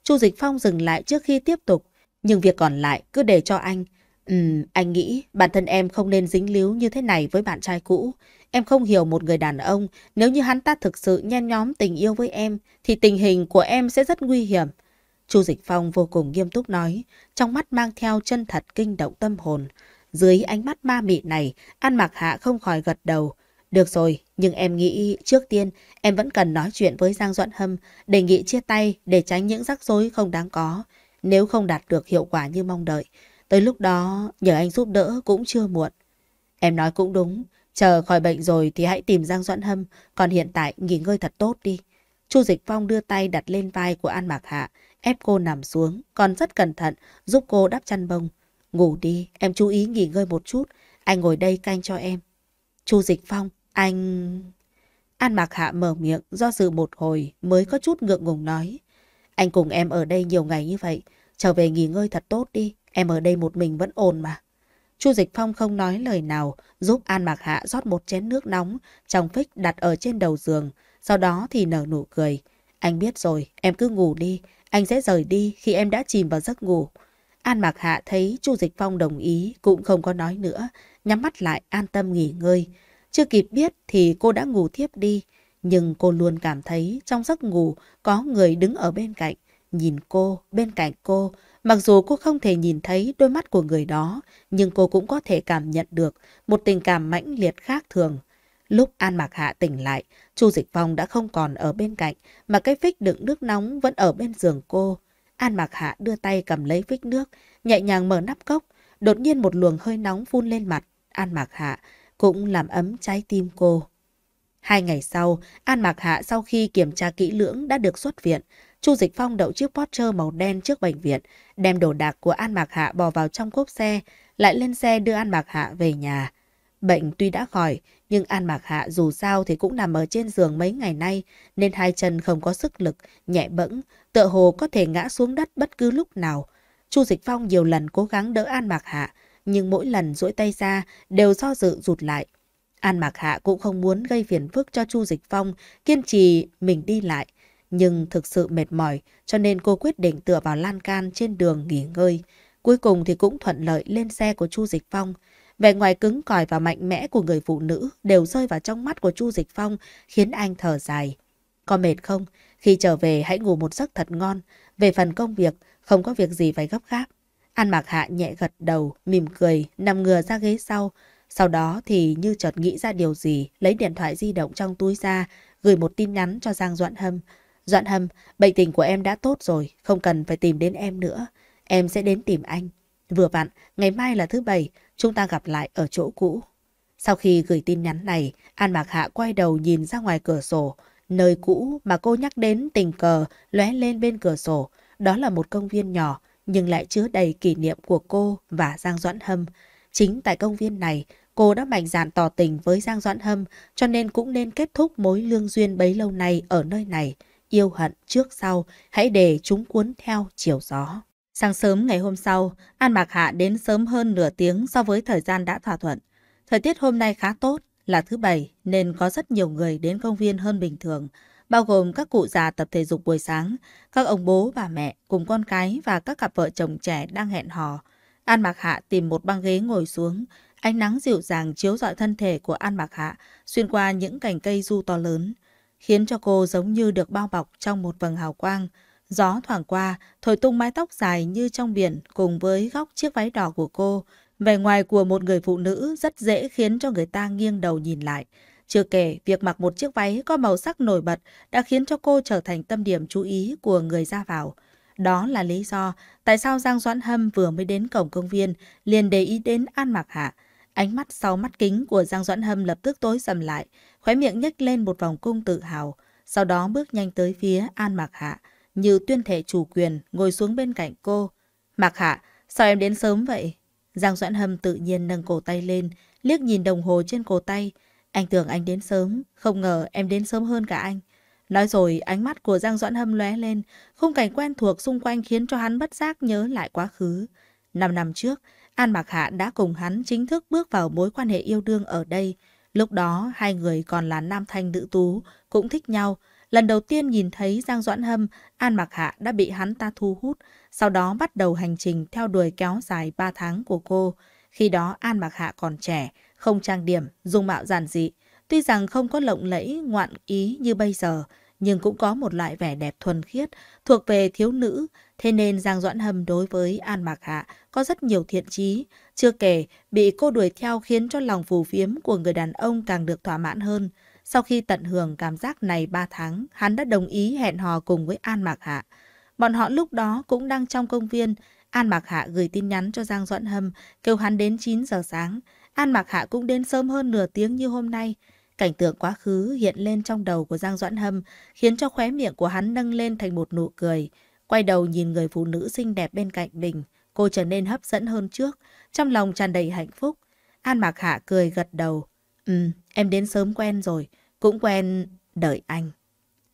Chu Dịch Phong dừng lại trước khi tiếp tục, nhưng việc còn lại cứ để cho anh. Ừm, anh nghĩ bản thân em không nên dính líu như thế này với bạn trai cũ. Em không hiểu một người đàn ông, nếu như hắn ta thực sự nhen nhóm tình yêu với em, thì tình hình của em sẽ rất nguy hiểm. Chu Dịch Phong vô cùng nghiêm túc nói, trong mắt mang theo chân thật kinh động tâm hồn. Dưới ánh mắt ma mị này, An Mạc Hạ không khỏi gật đầu. Được rồi, nhưng em nghĩ trước tiên em vẫn cần nói chuyện với Giang Doãn Hâm, đề nghị chia tay để tránh những rắc rối không đáng có, nếu không đạt được hiệu quả như mong đợi. Tới lúc đó, nhờ anh giúp đỡ cũng chưa muộn. Em nói cũng đúng, chờ khỏi bệnh rồi thì hãy tìm Giang Doãn Hâm, còn hiện tại nghỉ ngơi thật tốt đi. Chu Dịch Phong đưa tay đặt lên vai của An Mạc Hạ, ép cô nằm xuống, còn rất cẩn thận, giúp cô đắp chăn bông. Ngủ đi, em chú ý nghỉ ngơi một chút, anh ngồi đây canh cho em. Chu Dịch Phong, anh... An Mạc Hạ mở miệng, do dự một hồi mới có chút ngượng ngùng nói. Anh cùng em ở đây nhiều ngày như vậy, trở về nghỉ ngơi thật tốt đi, em ở đây một mình vẫn ổn mà. Chu Dịch Phong không nói lời nào, giúp An Mạc Hạ rót một chén nước nóng, trong phích đặt ở trên đầu giường, sau đó thì nở nụ cười. Anh biết rồi, em cứ ngủ đi. Anh sẽ rời đi khi em đã chìm vào giấc ngủ. An Mạc Hạ thấy Chu Dịch Phong đồng ý cũng không có nói nữa, nhắm mắt lại an tâm nghỉ ngơi. Chưa kịp biết thì cô đã ngủ thiếp đi, nhưng cô luôn cảm thấy trong giấc ngủ có người đứng ở bên cạnh, nhìn cô, bên cạnh cô. Mặc dù cô không thể nhìn thấy đôi mắt của người đó, nhưng cô cũng có thể cảm nhận được một tình cảm mãnh liệt khác thường Lúc An Mạc Hạ tỉnh lại, Chu Dịch Phong đã không còn ở bên cạnh, mà cái phích đựng nước nóng vẫn ở bên giường cô. An Mạc Hạ đưa tay cầm lấy phích nước, nhẹ nhàng mở nắp cốc. Đột nhiên một luồng hơi nóng phun lên mặt. An Mạc Hạ cũng làm ấm trái tim cô. Hai ngày sau, An Mạc Hạ sau khi kiểm tra kỹ lưỡng đã được xuất viện. Chu Dịch Phong đậu chiếc Porsche màu đen trước bệnh viện, đem đồ đạc của An Mạc Hạ bỏ vào trong cốp xe, lại lên xe đưa An Mạc Hạ về nhà. Bệnh tuy đã khỏi, nhưng An Mạc Hạ dù sao thì cũng nằm ở trên giường mấy ngày nay, nên hai chân không có sức lực, nhẹ bẫng, tựa hồ có thể ngã xuống đất bất cứ lúc nào. Chu Dịch Phong nhiều lần cố gắng đỡ An Mạc Hạ, nhưng mỗi lần duỗi tay ra đều do dự rụt lại. An Mạc Hạ cũng không muốn gây phiền phức cho Chu Dịch Phong, kiên trì mình đi lại. Nhưng thực sự mệt mỏi, cho nên cô quyết định tựa vào lan can trên đường nghỉ ngơi. Cuối cùng thì cũng thuận lợi lên xe của Chu Dịch Phong. Vẻ ngoài cứng cỏi và mạnh mẽ của người phụ nữ đều rơi vào trong mắt của Chu Dịch Phong, khiến anh thở dài. Có mệt không? Khi trở về hãy ngủ một giấc thật ngon. Về phần công việc, không có việc gì phải gấp gáp. An Mạc Hạ nhẹ gật đầu, mỉm cười, nằm ngừa ra ghế sau. Sau đó thì như chợt nghĩ ra điều gì, lấy điện thoại di động trong túi ra, gửi một tin nhắn cho Giang Doãn Hâm. Doãn Hâm, bệnh tình của em đã tốt rồi, không cần phải tìm đến em nữa. Em sẽ đến tìm anh. Vừa vặn, ngày mai là thứ bảy, chúng ta gặp lại ở chỗ cũ. Sau khi gửi tin nhắn này, An Mạc Hạ quay đầu nhìn ra ngoài cửa sổ, nơi cũ mà cô nhắc đến tình cờ lóe lên bên cửa sổ, đó là một công viên nhỏ nhưng lại chứa đầy kỷ niệm của cô và Giang Doãn Hâm. Chính tại công viên này, cô đã mạnh dạn tỏ tình với Giang Doãn Hâm cho nên cũng nên kết thúc mối lương duyên bấy lâu nay ở nơi này. Yêu hận trước sau, hãy để chúng cuốn theo chiều gió. Sáng sớm ngày hôm sau, An Mạc Hạ đến sớm hơn nửa tiếng so với thời gian đã thỏa thuận. Thời tiết hôm nay khá tốt, là thứ bảy nên có rất nhiều người đến công viên hơn bình thường, bao gồm các cụ già tập thể dục buổi sáng, các ông bố bà mẹ cùng con cái và các cặp vợ chồng trẻ đang hẹn hò. An Mạc Hạ tìm một băng ghế ngồi xuống, ánh nắng dịu dàng chiếu rọi thân thể của An Mạc Hạ xuyên qua những cành cây du to lớn, khiến cho cô giống như được bao bọc trong một vầng hào quang, Gió thoảng qua, thổi tung mái tóc dài như trong biển cùng với góc chiếc váy đỏ của cô. Vẻ ngoài của một người phụ nữ rất dễ khiến cho người ta nghiêng đầu nhìn lại. Chưa kể, việc mặc một chiếc váy có màu sắc nổi bật đã khiến cho cô trở thành tâm điểm chú ý của người ra vào. Đó là lý do tại sao Giang Doãn Hâm vừa mới đến cổng công viên liền để ý đến An Mạc Hạ. Ánh mắt sau mắt kính của Giang Doãn Hâm lập tức tối sầm lại, khóe miệng nhếch lên một vòng cung tự hào, sau đó bước nhanh tới phía An Mạc Hạ như tuyên thể chủ quyền ngồi xuống bên cạnh cô. Mạc Hạ, sao em đến sớm vậy? Giang Doãn Hâm tự nhiên nâng cổ tay lên, liếc nhìn đồng hồ trên cổ tay. Anh tưởng anh đến sớm, không ngờ em đến sớm hơn cả anh. Nói rồi, ánh mắt của Giang Doãn Hâm lóe lên, khung cảnh quen thuộc xung quanh khiến cho hắn bất giác nhớ lại quá khứ. Năm năm trước, An Mạc Hạ đã cùng hắn chính thức bước vào mối quan hệ yêu đương ở đây. Lúc đó, hai người còn là nam thanh nữ tú, cũng thích nhau, Lần đầu tiên nhìn thấy Giang Doãn Hâm, An Mặc Hạ đã bị hắn ta thu hút, sau đó bắt đầu hành trình theo đuổi kéo dài 3 tháng của cô. Khi đó An Mặc Hạ còn trẻ, không trang điểm, dung mạo giản dị. Tuy rằng không có lộng lẫy, ngoạn ý như bây giờ, nhưng cũng có một loại vẻ đẹp thuần khiết, thuộc về thiếu nữ. Thế nên Giang Doãn Hâm đối với An Mặc Hạ có rất nhiều thiện trí. Chưa kể, bị cô đuổi theo khiến cho lòng phù phiếm của người đàn ông càng được thỏa mãn hơn. Sau khi tận hưởng cảm giác này 3 tháng, hắn đã đồng ý hẹn hò cùng với An Mạc Hạ. Bọn họ lúc đó cũng đang trong công viên. An Mạc Hạ gửi tin nhắn cho Giang Doãn Hâm, kêu hắn đến 9 giờ sáng. An Mạc Hạ cũng đến sớm hơn nửa tiếng như hôm nay. Cảnh tượng quá khứ hiện lên trong đầu của Giang Doãn Hâm, khiến cho khóe miệng của hắn nâng lên thành một nụ cười. Quay đầu nhìn người phụ nữ xinh đẹp bên cạnh mình, cô trở nên hấp dẫn hơn trước, trong lòng tràn đầy hạnh phúc. An Mạc Hạ cười gật đầu. Ừ, em đến sớm quen rồi. Cũng quen đợi anh.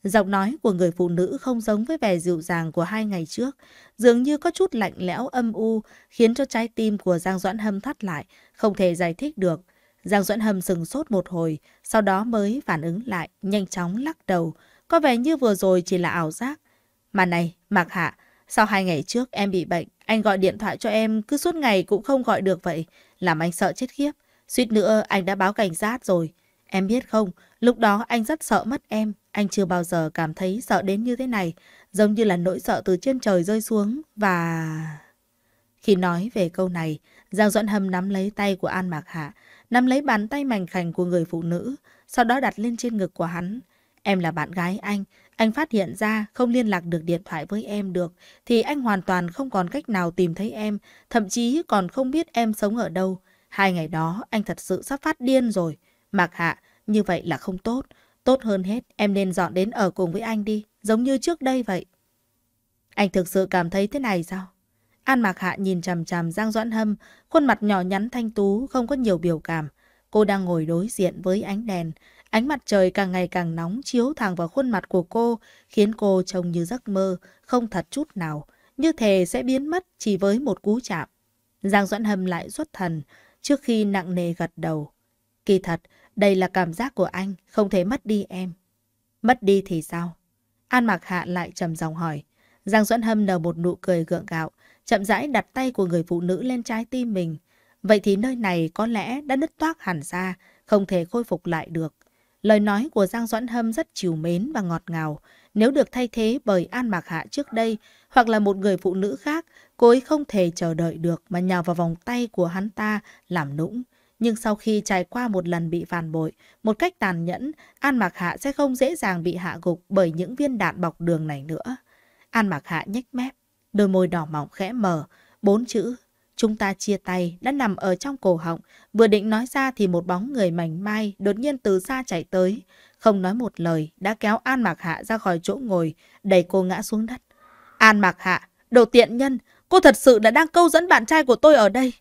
Giọng nói của người phụ nữ không giống với vẻ dịu dàng của hai ngày trước, dường như có chút lạnh lẽo âm u, khiến cho trái tim của Giang Doãn Hâm thắt lại, không thể giải thích được. Giang Doãn Hâm sừng sốt một hồi, sau đó mới phản ứng lại, nhanh chóng lắc đầu, có vẻ như vừa rồi chỉ là ảo giác. Mà này, Mạc Hạ, sau hai ngày trước em bị bệnh, anh gọi điện thoại cho em cứ suốt ngày cũng không gọi được vậy, làm anh sợ chết khiếp. Suýt nữa anh đã báo cảnh sát rồi. Em biết không, Lúc đó anh rất sợ mất em, anh chưa bao giờ cảm thấy sợ đến như thế này, giống như là nỗi sợ từ trên trời rơi xuống và... Khi nói về câu này, Giang Duẫn Hâm nắm lấy tay của An Mạc Hạ, nắm lấy bàn tay mảnh khảnh của người phụ nữ, sau đó đặt lên trên ngực của hắn. Em là bạn gái anh, anh phát hiện ra không liên lạc được điện thoại với em được, thì anh hoàn toàn không còn cách nào tìm thấy em, thậm chí còn không biết em sống ở đâu. Hai ngày đó, anh thật sự sắp phát điên rồi. Mạc Hạ, như vậy là không tốt. Tốt hơn hết, em nên dọn đến ở cùng với anh đi, giống như trước đây vậy. Anh thực sự cảm thấy thế này sao? An Mạc Hạ nhìn chằm chằm Giang Doãn Hâm, khuôn mặt nhỏ nhắn thanh tú, không có nhiều biểu cảm. Cô đang ngồi đối diện với ánh đèn. Ánh mặt trời càng ngày càng nóng chiếu thẳng vào khuôn mặt của cô, khiến cô trông như giấc mơ, không thật chút nào. Như thể sẽ biến mất chỉ với một cú chạm. Giang Doãn Hâm lại xuất thần, trước khi nặng nề gật đầu. Kỳ thật, đây là cảm giác của anh, không thể mất đi em. Mất đi thì sao? An Mạc Hạ lại trầm giọng hỏi. Giang Duẫn Hâm nở một nụ cười gượng gạo, chậm rãi đặt tay của người phụ nữ lên trái tim mình. Vậy thì nơi này có lẽ đã nứt toác hẳn ra, không thể khôi phục lại được. Lời nói của Giang Doãn Hâm rất chiều mến và ngọt ngào. Nếu được thay thế bởi An Mạc Hạ trước đây, hoặc là một người phụ nữ khác, cô ấy không thể chờ đợi được mà nhào vào vòng tay của hắn ta làm nũng. Nhưng sau khi trải qua một lần bị phản bội, một cách tàn nhẫn, An Mạc Hạ sẽ không dễ dàng bị hạ gục bởi những viên đạn bọc đường này nữa. An Mạc Hạ nhếch mép, đôi môi đỏ mỏng khẽ mở, bốn chữ Chúng ta chia tay đã nằm ở trong cổ họng, vừa định nói ra thì một bóng người mảnh mai đột nhiên từ xa chạy tới. Không nói một lời, đã kéo An Mạc Hạ ra khỏi chỗ ngồi, đẩy cô ngã xuống đất. An Mạc Hạ, đồ tiện nhân, cô thật sự đã đang câu dẫn bạn trai của tôi ở đây.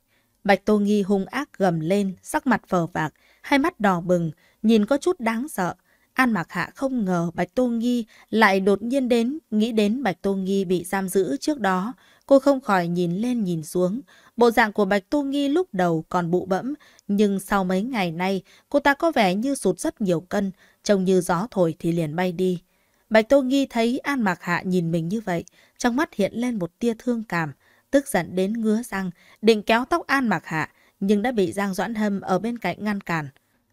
Bạch Tô Nghi hung ác gầm lên, sắc mặt phờ vạc, hai mắt đỏ bừng, nhìn có chút đáng sợ. An Mạc Hạ không ngờ Bạch Tô Nghi lại đột nhiên đến, nghĩ đến Bạch Tô Nghi bị giam giữ trước đó. Cô không khỏi nhìn lên nhìn xuống. Bộ dạng của Bạch Tô Nghi lúc đầu còn bụ bẫm, nhưng sau mấy ngày nay, cô ta có vẻ như sụt rất nhiều cân, trông như gió thổi thì liền bay đi. Bạch Tô Nghi thấy An Mạc Hạ nhìn mình như vậy, trong mắt hiện lên một tia thương cảm tức giận đến ngứa răng, định kéo tóc An Mặc Hạ, nhưng đã bị Giang Doãn Hâm ở bên cạnh ngăn cản.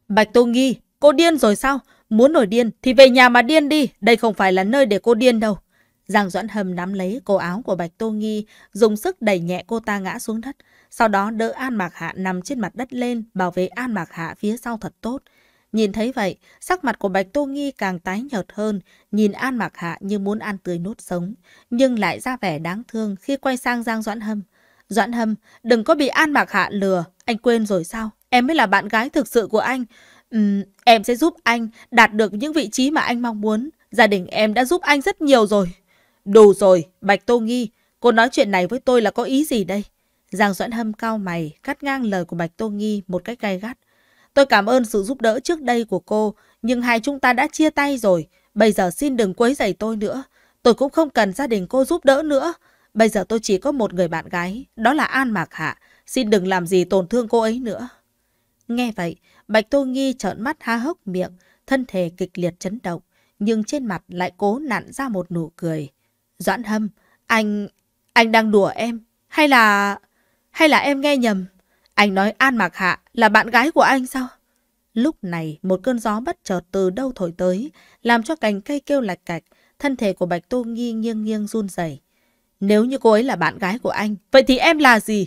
Bạch Tô Nghi, cô điên rồi sao? Muốn nổi điên thì về nhà mà điên đi, đây không phải là nơi để cô điên đâu. Giang Doãn Hâm nắm lấy cổ áo của Bạch Tô Nghi, dùng sức đẩy nhẹ cô ta ngã xuống đất. Sau đó đỡ An Mạc Hạ nằm trên mặt đất lên, bảo vệ An Mạc Hạ phía sau thật tốt. Nhìn thấy vậy, sắc mặt của Bạch Tô Nghi càng tái nhợt hơn, nhìn An Mạc Hạ như muốn ăn tươi nốt sống, nhưng lại ra vẻ đáng thương khi quay sang Giang Doãn Hâm. Doãn Hâm, đừng có bị An Mạc Hạ lừa, anh quên rồi sao? Em mới là bạn gái thực sự của anh. Uhm, em sẽ giúp anh đạt được những vị trí mà anh mong muốn. Gia đình em đã giúp anh rất nhiều rồi. Đủ rồi, Bạch Tô Nghi, cô nói chuyện này với tôi là có ý gì đây? Giang Doãn Hâm cao mày, cắt ngang lời của Bạch Tô Nghi một cách gay gắt. Tôi cảm ơn sự giúp đỡ trước đây của cô, nhưng hai chúng ta đã chia tay rồi. Bây giờ xin đừng quấy rầy tôi nữa. Tôi cũng không cần gia đình cô giúp đỡ nữa. Bây giờ tôi chỉ có một người bạn gái, đó là An Mạc Hạ. Xin đừng làm gì tổn thương cô ấy nữa. Nghe vậy, Bạch Tô Nghi trợn mắt ha hốc miệng, thân thể kịch liệt chấn động, nhưng trên mặt lại cố nặn ra một nụ cười. Doãn Hâm, anh... anh đang đùa em, hay là... hay là em nghe nhầm? Anh nói An Mạc Hạ là bạn gái của anh sao? Lúc này một cơn gió bất chợt từ đâu thổi tới, làm cho cành cây kêu lạch cạch, thân thể của Bạch Tô Nghi nghiêng nghiêng run rẩy. Nếu như cô ấy là bạn gái của anh, vậy thì em là gì?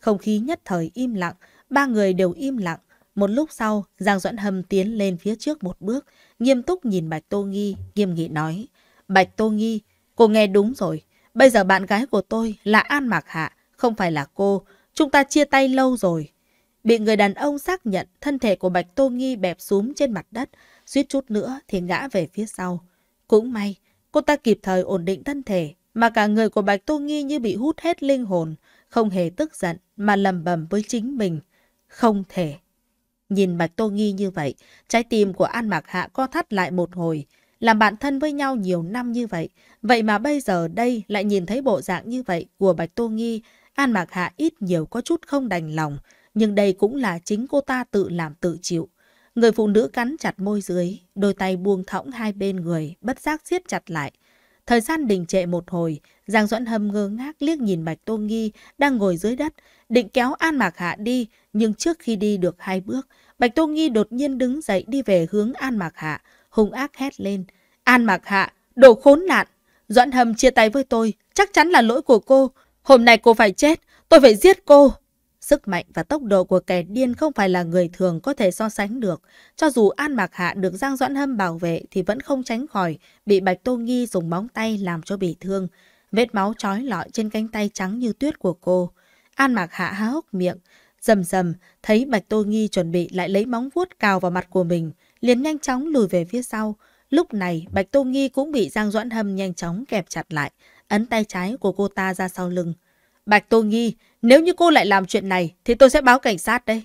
Không khí nhất thời im lặng, ba người đều im lặng. Một lúc sau, Giang Doãn Hâm tiến lên phía trước một bước, nghiêm túc nhìn Bạch Tô Nghi, nghiêm nghị nói. Bạch Tô Nghi, cô nghe đúng rồi. Bây giờ bạn gái của tôi là An Mạc Hạ, không phải là cô. Chúng ta chia tay lâu rồi. Bị người đàn ông xác nhận, thân thể của Bạch Tô Nghi bẹp xuống trên mặt đất, suýt chút nữa thì ngã về phía sau. Cũng may, cô ta kịp thời ổn định thân thể, mà cả người của Bạch Tô Nghi như bị hút hết linh hồn, không hề tức giận mà lầm bầm với chính mình. Không thể. Nhìn Bạch Tô Nghi như vậy, trái tim của An Mạc Hạ co thắt lại một hồi, làm bạn thân với nhau nhiều năm như vậy. Vậy mà bây giờ đây lại nhìn thấy bộ dạng như vậy của Bạch Tô Nghi, An Mạc Hạ ít nhiều có chút không đành lòng, nhưng đây cũng là chính cô ta tự làm tự chịu. Người phụ nữ cắn chặt môi dưới, đôi tay buông thõng hai bên người, bất giác siết chặt lại. Thời gian đình trệ một hồi, Giang Doãn Hâm ngơ ngác liếc nhìn Bạch Tô Nghi đang ngồi dưới đất, định kéo An Mạc Hạ đi, nhưng trước khi đi được hai bước, Bạch Tô Nghi đột nhiên đứng dậy đi về hướng An Mạc Hạ, hung ác hét lên. An Mạc Hạ, đồ khốn nạn! Doãn Hâm chia tay với tôi, chắc chắn là lỗi của cô, Hôm nay cô phải chết, tôi phải giết cô. Sức mạnh và tốc độ của kẻ điên không phải là người thường có thể so sánh được. Cho dù An Mạc Hạ được Giang Doãn Hâm bảo vệ thì vẫn không tránh khỏi bị Bạch Tô Nghi dùng móng tay làm cho bị thương. Vết máu trói lọi trên cánh tay trắng như tuyết của cô. An Mạc Hạ há hốc miệng. Dầm dầm, thấy Bạch Tô Nghi chuẩn bị lại lấy móng vuốt cào vào mặt của mình, liền nhanh chóng lùi về phía sau. Lúc này, Bạch Tô Nghi cũng bị Giang Doãn Hâm nhanh chóng kẹp chặt lại ấn tay trái của cô ta ra sau lưng. Bạch Tô Nghi, nếu như cô lại làm chuyện này thì tôi sẽ báo cảnh sát đây.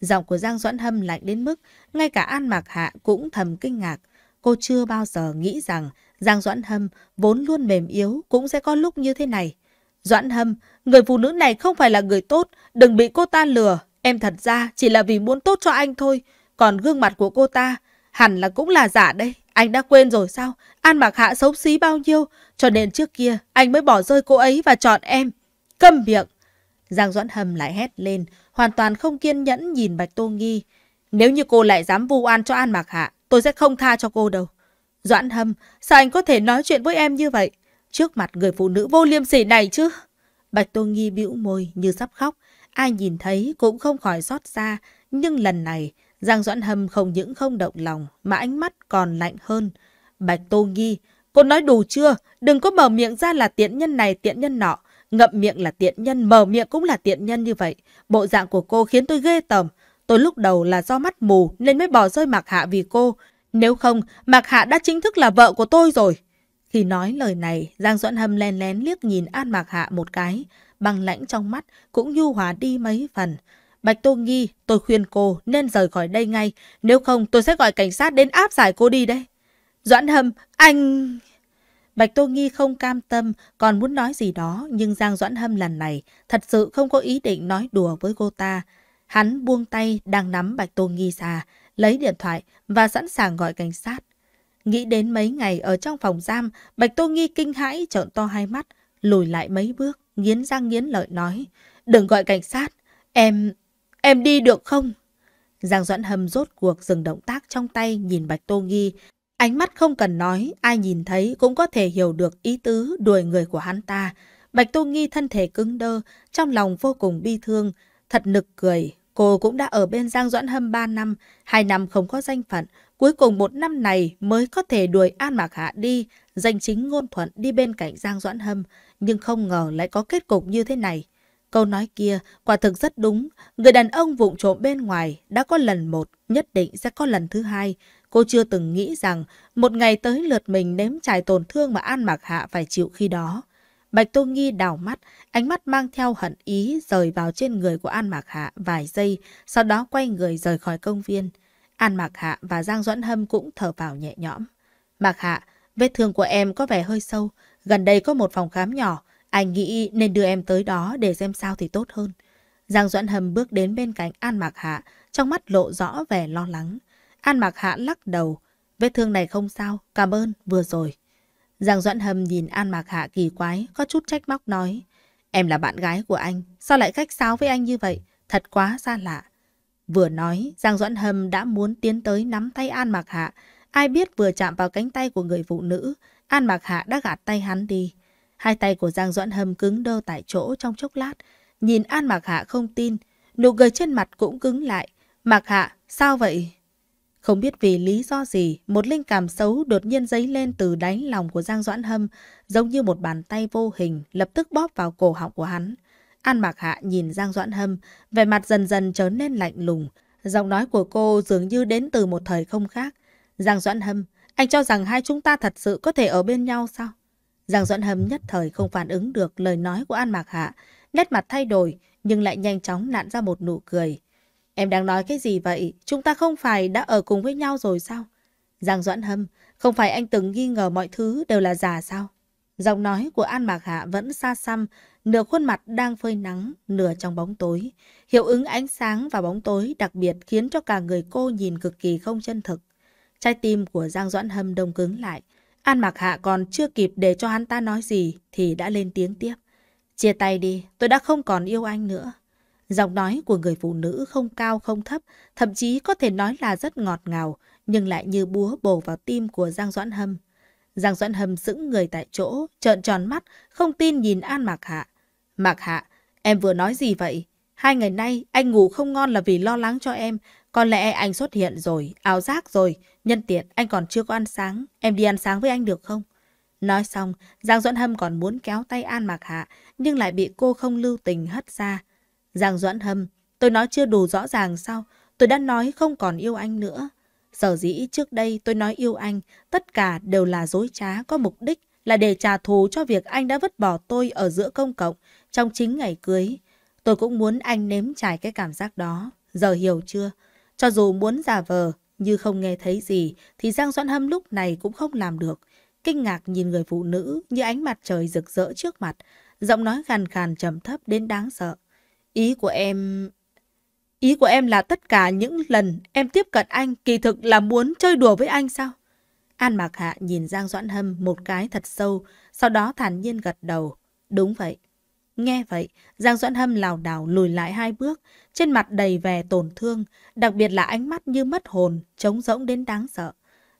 Giọng của Giang Doãn Hâm lạnh đến mức ngay cả An Mạc Hạ cũng thầm kinh ngạc. Cô chưa bao giờ nghĩ rằng Giang Doãn Hâm vốn luôn mềm yếu cũng sẽ có lúc như thế này. Doãn Hâm, người phụ nữ này không phải là người tốt, đừng bị cô ta lừa. Em thật ra chỉ là vì muốn tốt cho anh thôi, còn gương mặt của cô ta hẳn là cũng là giả đây. Anh đã quên rồi sao? An Mạc Hạ xấu xí bao nhiêu? Cho nên trước kia, anh mới bỏ rơi cô ấy và chọn em. Câm miệng! Giang Doãn Hầm lại hét lên, hoàn toàn không kiên nhẫn nhìn Bạch Tô Nghi. Nếu như cô lại dám vu an cho An Mạc Hạ, tôi sẽ không tha cho cô đâu. Doãn Hầm, sao anh có thể nói chuyện với em như vậy? Trước mặt người phụ nữ vô liêm sỉ này chứ? Bạch Tô Nghi bĩu môi như sắp khóc. Ai nhìn thấy cũng không khỏi xót xa. Nhưng lần này, Giang Doãn Hâm không những không động lòng mà ánh mắt còn lạnh hơn. Bạch Tô Nghi, cô nói đủ chưa? Đừng có mở miệng ra là tiện nhân này tiện nhân nọ. Ngậm miệng là tiện nhân, mở miệng cũng là tiện nhân như vậy. Bộ dạng của cô khiến tôi ghê tởm. Tôi lúc đầu là do mắt mù nên mới bỏ rơi Mạc Hạ vì cô. Nếu không, Mạc Hạ đã chính thức là vợ của tôi rồi. Khi nói lời này, Giang Duẫn Hâm len lén liếc nhìn An Mạc Hạ một cái, bằng lãnh trong mắt cũng nhu hòa đi mấy phần. Bạch Tô Nghi, tôi khuyên cô nên rời khỏi đây ngay, nếu không tôi sẽ gọi cảnh sát đến áp giải cô đi đấy. Doãn Hâm, anh... Bạch Tô Nghi không cam tâm, còn muốn nói gì đó, nhưng Giang Doãn Hâm lần này thật sự không có ý định nói đùa với cô ta. Hắn buông tay đang nắm Bạch Tô Nghi xa, lấy điện thoại và sẵn sàng gọi cảnh sát. Nghĩ đến mấy ngày ở trong phòng giam, Bạch Tô Nghi kinh hãi trợn to hai mắt, lùi lại mấy bước, nghiến răng nghiến lợi nói. Đừng gọi cảnh sát, em... Em đi được không? Giang Doãn Hâm rốt cuộc dừng động tác trong tay nhìn Bạch Tô Nghi. Ánh mắt không cần nói, ai nhìn thấy cũng có thể hiểu được ý tứ đuổi người của hắn ta. Bạch Tô Nghi thân thể cứng đơ, trong lòng vô cùng bi thương, thật nực cười. Cô cũng đã ở bên Giang Doãn Hâm 3 năm, 2 năm không có danh phận, cuối cùng một năm này mới có thể đuổi An Mạc Hạ đi, danh chính ngôn thuận đi bên cạnh Giang Doãn Hâm, nhưng không ngờ lại có kết cục như thế này. Câu nói kia quả thực rất đúng. Người đàn ông vụng trộm bên ngoài đã có lần một, nhất định sẽ có lần thứ hai. Cô chưa từng nghĩ rằng một ngày tới lượt mình nếm trải tổn thương mà An Mạc Hạ phải chịu khi đó. Bạch Tô Nghi đảo mắt, ánh mắt mang theo hận ý rời vào trên người của An Mạc Hạ vài giây, sau đó quay người rời khỏi công viên. An Mạc Hạ và Giang Doãn Hâm cũng thở vào nhẹ nhõm. Mạc Hạ, vết thương của em có vẻ hơi sâu, gần đây có một phòng khám nhỏ, anh nghĩ nên đưa em tới đó để xem sao thì tốt hơn. Giang Doãn Hầm bước đến bên cạnh An Mạc Hạ, trong mắt lộ rõ vẻ lo lắng. An Mạc Hạ lắc đầu, vết thương này không sao, cảm ơn, vừa rồi. Giang Doãn Hầm nhìn An Mạc Hạ kỳ quái, có chút trách móc nói. Em là bạn gái của anh, sao lại khách sáo với anh như vậy? Thật quá xa lạ. Vừa nói, Giang Doãn Hầm đã muốn tiến tới nắm tay An Mạc Hạ. Ai biết vừa chạm vào cánh tay của người phụ nữ, An Mạc Hạ đã gạt tay hắn đi. Hai tay của Giang Doãn Hâm cứng đơ tại chỗ trong chốc lát. Nhìn An Mạc Hạ không tin, nụ cười trên mặt cũng cứng lại. Mạc Hạ, sao vậy? Không biết vì lý do gì, một linh cảm xấu đột nhiên dấy lên từ đáy lòng của Giang Doãn Hâm, giống như một bàn tay vô hình lập tức bóp vào cổ họng của hắn. An Mạc Hạ nhìn Giang Doãn Hâm, vẻ mặt dần dần trở nên lạnh lùng. Giọng nói của cô dường như đến từ một thời không khác. Giang Doãn Hâm, anh cho rằng hai chúng ta thật sự có thể ở bên nhau sao? Giang Duẫn Hâm nhất thời không phản ứng được lời nói của An Mạc Hạ, nét mặt thay đổi nhưng lại nhanh chóng nặn ra một nụ cười. Em đang nói cái gì vậy? Chúng ta không phải đã ở cùng với nhau rồi sao? Giang Doãn Hâm, không phải anh từng nghi ngờ mọi thứ đều là giả sao? Giọng nói của An Mạc Hạ vẫn xa xăm, nửa khuôn mặt đang phơi nắng, nửa trong bóng tối. Hiệu ứng ánh sáng và bóng tối đặc biệt khiến cho cả người cô nhìn cực kỳ không chân thực. Trái tim của Giang Doãn Hâm đông cứng lại. An Mạc Hạ còn chưa kịp để cho hắn ta nói gì thì đã lên tiếng tiếp. Chia tay đi, tôi đã không còn yêu anh nữa. Giọng nói của người phụ nữ không cao không thấp, thậm chí có thể nói là rất ngọt ngào, nhưng lại như búa bổ vào tim của Giang Doãn Hâm. Giang Doãn Hâm sững người tại chỗ, trợn tròn mắt, không tin nhìn An Mạc Hạ. Mạc Hạ, em vừa nói gì vậy? Hai ngày nay anh ngủ không ngon là vì lo lắng cho em, có lẽ anh xuất hiện rồi, áo rác rồi, nhân tiện anh còn chưa có ăn sáng, em đi ăn sáng với anh được không? Nói xong, Giang Duẫn Hâm còn muốn kéo tay An Mạc Hạ, nhưng lại bị cô không lưu tình hất ra. Giang Duẫn Hâm, tôi nói chưa đủ rõ ràng sao? Tôi đã nói không còn yêu anh nữa. Sở dĩ trước đây tôi nói yêu anh, tất cả đều là dối trá có mục đích là để trả thù cho việc anh đã vứt bỏ tôi ở giữa công cộng trong chính ngày cưới. Tôi cũng muốn anh nếm trải cái cảm giác đó. Giờ hiểu chưa? Cho dù muốn giả vờ, như không nghe thấy gì, thì Giang Doãn Hâm lúc này cũng không làm được. Kinh ngạc nhìn người phụ nữ như ánh mặt trời rực rỡ trước mặt, giọng nói khàn khàn trầm thấp đến đáng sợ. Ý của em... Ý của em là tất cả những lần em tiếp cận anh kỳ thực là muốn chơi đùa với anh sao? An Mạc Hạ nhìn Giang Doãn Hâm một cái thật sâu, sau đó thản nhiên gật đầu. Đúng vậy. Nghe vậy, Giang Doãn Hâm lảo đảo lùi lại hai bước, trên mặt đầy vẻ tổn thương, đặc biệt là ánh mắt như mất hồn, trống rỗng đến đáng sợ.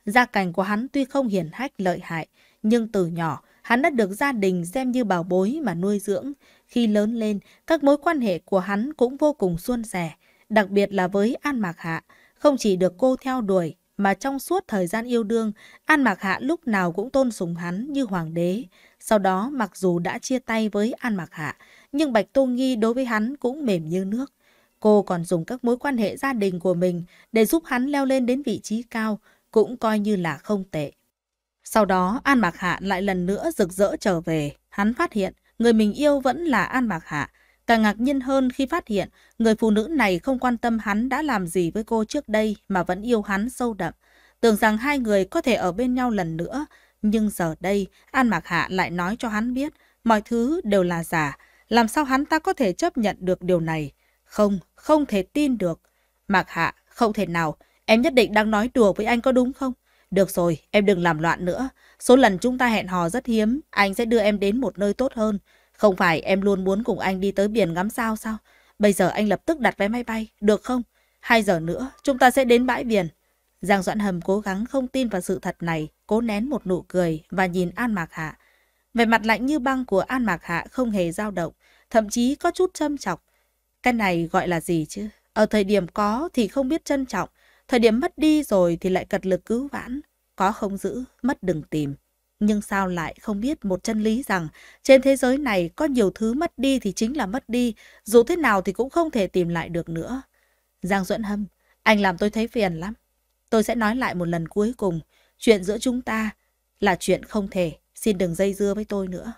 Gia cảnh của hắn tuy không hiển hách lợi hại, nhưng từ nhỏ, hắn đã được gia đình xem như bảo bối mà nuôi dưỡng. Khi lớn lên, các mối quan hệ của hắn cũng vô cùng suôn sẻ, đặc biệt là với An Mạc Hạ. Không chỉ được cô theo đuổi, mà trong suốt thời gian yêu đương, An Mạc Hạ lúc nào cũng tôn sùng hắn như hoàng đế. Sau đó, mặc dù đã chia tay với An Mạc Hạ, nhưng Bạch Tô Nghi đối với hắn cũng mềm như nước. Cô còn dùng các mối quan hệ gia đình của mình để giúp hắn leo lên đến vị trí cao, cũng coi như là không tệ. Sau đó, An Mạc Hạ lại lần nữa rực rỡ trở về. Hắn phát hiện, người mình yêu vẫn là An Mạc Hạ. Càng ngạc nhiên hơn khi phát hiện, người phụ nữ này không quan tâm hắn đã làm gì với cô trước đây mà vẫn yêu hắn sâu đậm. Tưởng rằng hai người có thể ở bên nhau lần nữa, nhưng giờ đây, An Mạc Hạ lại nói cho hắn biết mọi thứ đều là giả. Làm sao hắn ta có thể chấp nhận được điều này? Không, không thể tin được. Mạc Hạ, không thể nào. Em nhất định đang nói đùa với anh có đúng không? Được rồi, em đừng làm loạn nữa. Số lần chúng ta hẹn hò rất hiếm, anh sẽ đưa em đến một nơi tốt hơn. Không phải em luôn muốn cùng anh đi tới biển ngắm sao sao? Bây giờ anh lập tức đặt vé máy bay, được không? Hai giờ nữa, chúng ta sẽ đến bãi biển. Giang Doãn Hầm cố gắng không tin vào sự thật này, cố nén một nụ cười và nhìn An Mạc Hạ. Về mặt lạnh như băng của An Mạc Hạ không hề dao động, thậm chí có chút châm chọc. Cái này gọi là gì chứ? Ở thời điểm có thì không biết trân trọng, thời điểm mất đi rồi thì lại cật lực cứu vãn. Có không giữ, mất đừng tìm. Nhưng sao lại không biết một chân lý rằng trên thế giới này có nhiều thứ mất đi thì chính là mất đi, dù thế nào thì cũng không thể tìm lại được nữa. Giang Duẫn Hâm, anh làm tôi thấy phiền lắm. Tôi sẽ nói lại một lần cuối cùng. Chuyện giữa chúng ta là chuyện không thể. Xin đừng dây dưa với tôi nữa.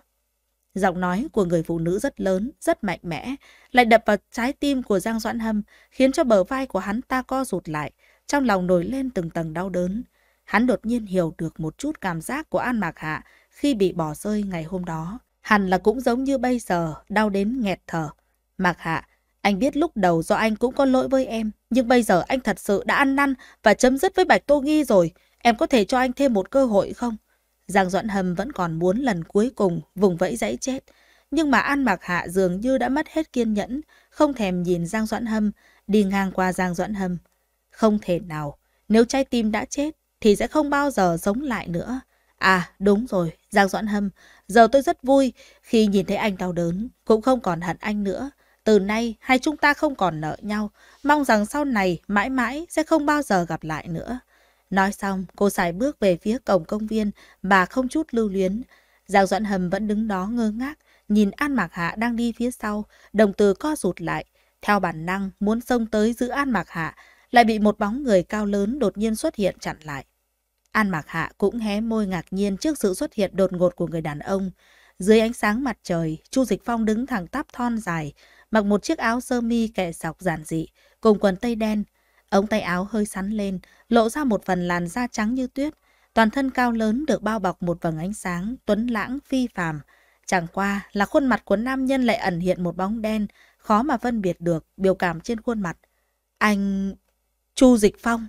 Giọng nói của người phụ nữ rất lớn, rất mạnh mẽ, lại đập vào trái tim của Giang Doãn Hâm, khiến cho bờ vai của hắn ta co rụt lại, trong lòng nổi lên từng tầng đau đớn. Hắn đột nhiên hiểu được một chút cảm giác của An Mạc Hạ khi bị bỏ rơi ngày hôm đó. Hẳn là cũng giống như bây giờ, đau đến nghẹt thở. Mạc Hạ, anh biết lúc đầu do anh cũng có lỗi với em, nhưng bây giờ anh thật sự đã ăn năn và chấm dứt với Bạch Tô Nghi rồi. Em có thể cho anh thêm một cơ hội không? Giang Doãn Hầm vẫn còn muốn lần cuối cùng vùng vẫy dãy chết. Nhưng mà An Mạc Hạ dường như đã mất hết kiên nhẫn, không thèm nhìn Giang Doãn Hâm, đi ngang qua Giang Doãn Hâm. Không thể nào, nếu trái tim đã chết thì sẽ không bao giờ sống lại nữa. À, đúng rồi, Giang Doãn Hâm, giờ tôi rất vui khi nhìn thấy anh đau đớn, cũng không còn hận anh nữa. Từ nay, hai chúng ta không còn nợ nhau, mong rằng sau này mãi mãi sẽ không bao giờ gặp lại nữa. Nói xong, cô xài bước về phía cổng công viên mà không chút lưu luyến. Giang Doãn Hầm vẫn đứng đó ngơ ngác, nhìn An Mạc Hạ đang đi phía sau, đồng từ co rụt lại. Theo bản năng, muốn xông tới giữ An Mạc Hạ, lại bị một bóng người cao lớn đột nhiên xuất hiện chặn lại. An Mạc Hạ cũng hé môi ngạc nhiên trước sự xuất hiện đột ngột của người đàn ông. Dưới ánh sáng mặt trời, Chu Dịch Phong đứng thẳng tắp thon dài, mặc một chiếc áo sơ mi kẻ sọc giản dị, cùng quần tây đen. Ống tay áo hơi sắn lên, lộ ra một phần làn da trắng như tuyết. Toàn thân cao lớn được bao bọc một vầng ánh sáng, tuấn lãng, phi phàm. Chẳng qua là khuôn mặt của nam nhân lại ẩn hiện một bóng đen, khó mà phân biệt được biểu cảm trên khuôn mặt. Anh... Chu Dịch Phong.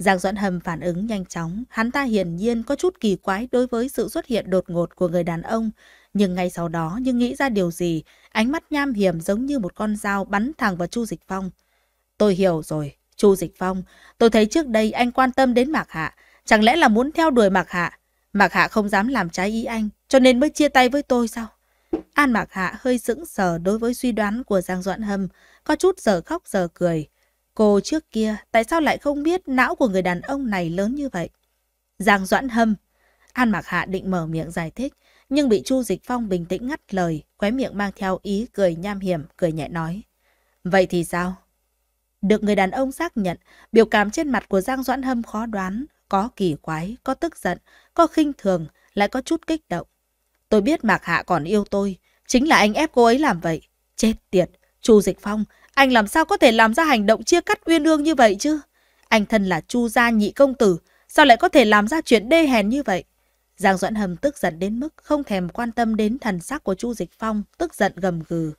Giang Duẫn Hầm phản ứng nhanh chóng, hắn ta hiển nhiên có chút kỳ quái đối với sự xuất hiện đột ngột của người đàn ông. Nhưng ngay sau đó nhưng nghĩ ra điều gì, ánh mắt nham hiểm giống như một con dao bắn thẳng vào Chu Dịch Phong. Tôi hiểu rồi, Chu Dịch Phong, tôi thấy trước đây anh quan tâm đến Mạc Hạ, chẳng lẽ là muốn theo đuổi Mạc Hạ? Mạc Hạ không dám làm trái ý anh, cho nên mới chia tay với tôi sao? An Mạc Hạ hơi sững sờ đối với suy đoán của Giang Doãn Hâm, có chút giờ khóc giờ cười. Cô trước kia tại sao lại không biết não của người đàn ông này lớn như vậy? Giang Doãn Hâm. An Mạc Hạ định mở miệng giải thích, nhưng bị Chu Dịch Phong bình tĩnh ngắt lời, khóe miệng mang theo ý cười nham hiểm, cười nhẹ nói. Vậy thì sao? Được người đàn ông xác nhận, biểu cảm trên mặt của Giang Doãn Hâm khó đoán, có kỳ quái, có tức giận, có khinh thường, lại có chút kích động. Tôi biết Mạc Hạ còn yêu tôi, chính là anh ép cô ấy làm vậy. Chết tiệt, Chu Dịch Phong, anh làm sao có thể làm ra hành động chia cắt uyên ương như vậy chứ? Anh thân là chu gia nhị công tử, sao lại có thể làm ra chuyện đê hèn như vậy? Giang Doãn Hầm tức giận đến mức không thèm quan tâm đến thần sắc của Chu Dịch Phong, tức giận gầm gừ.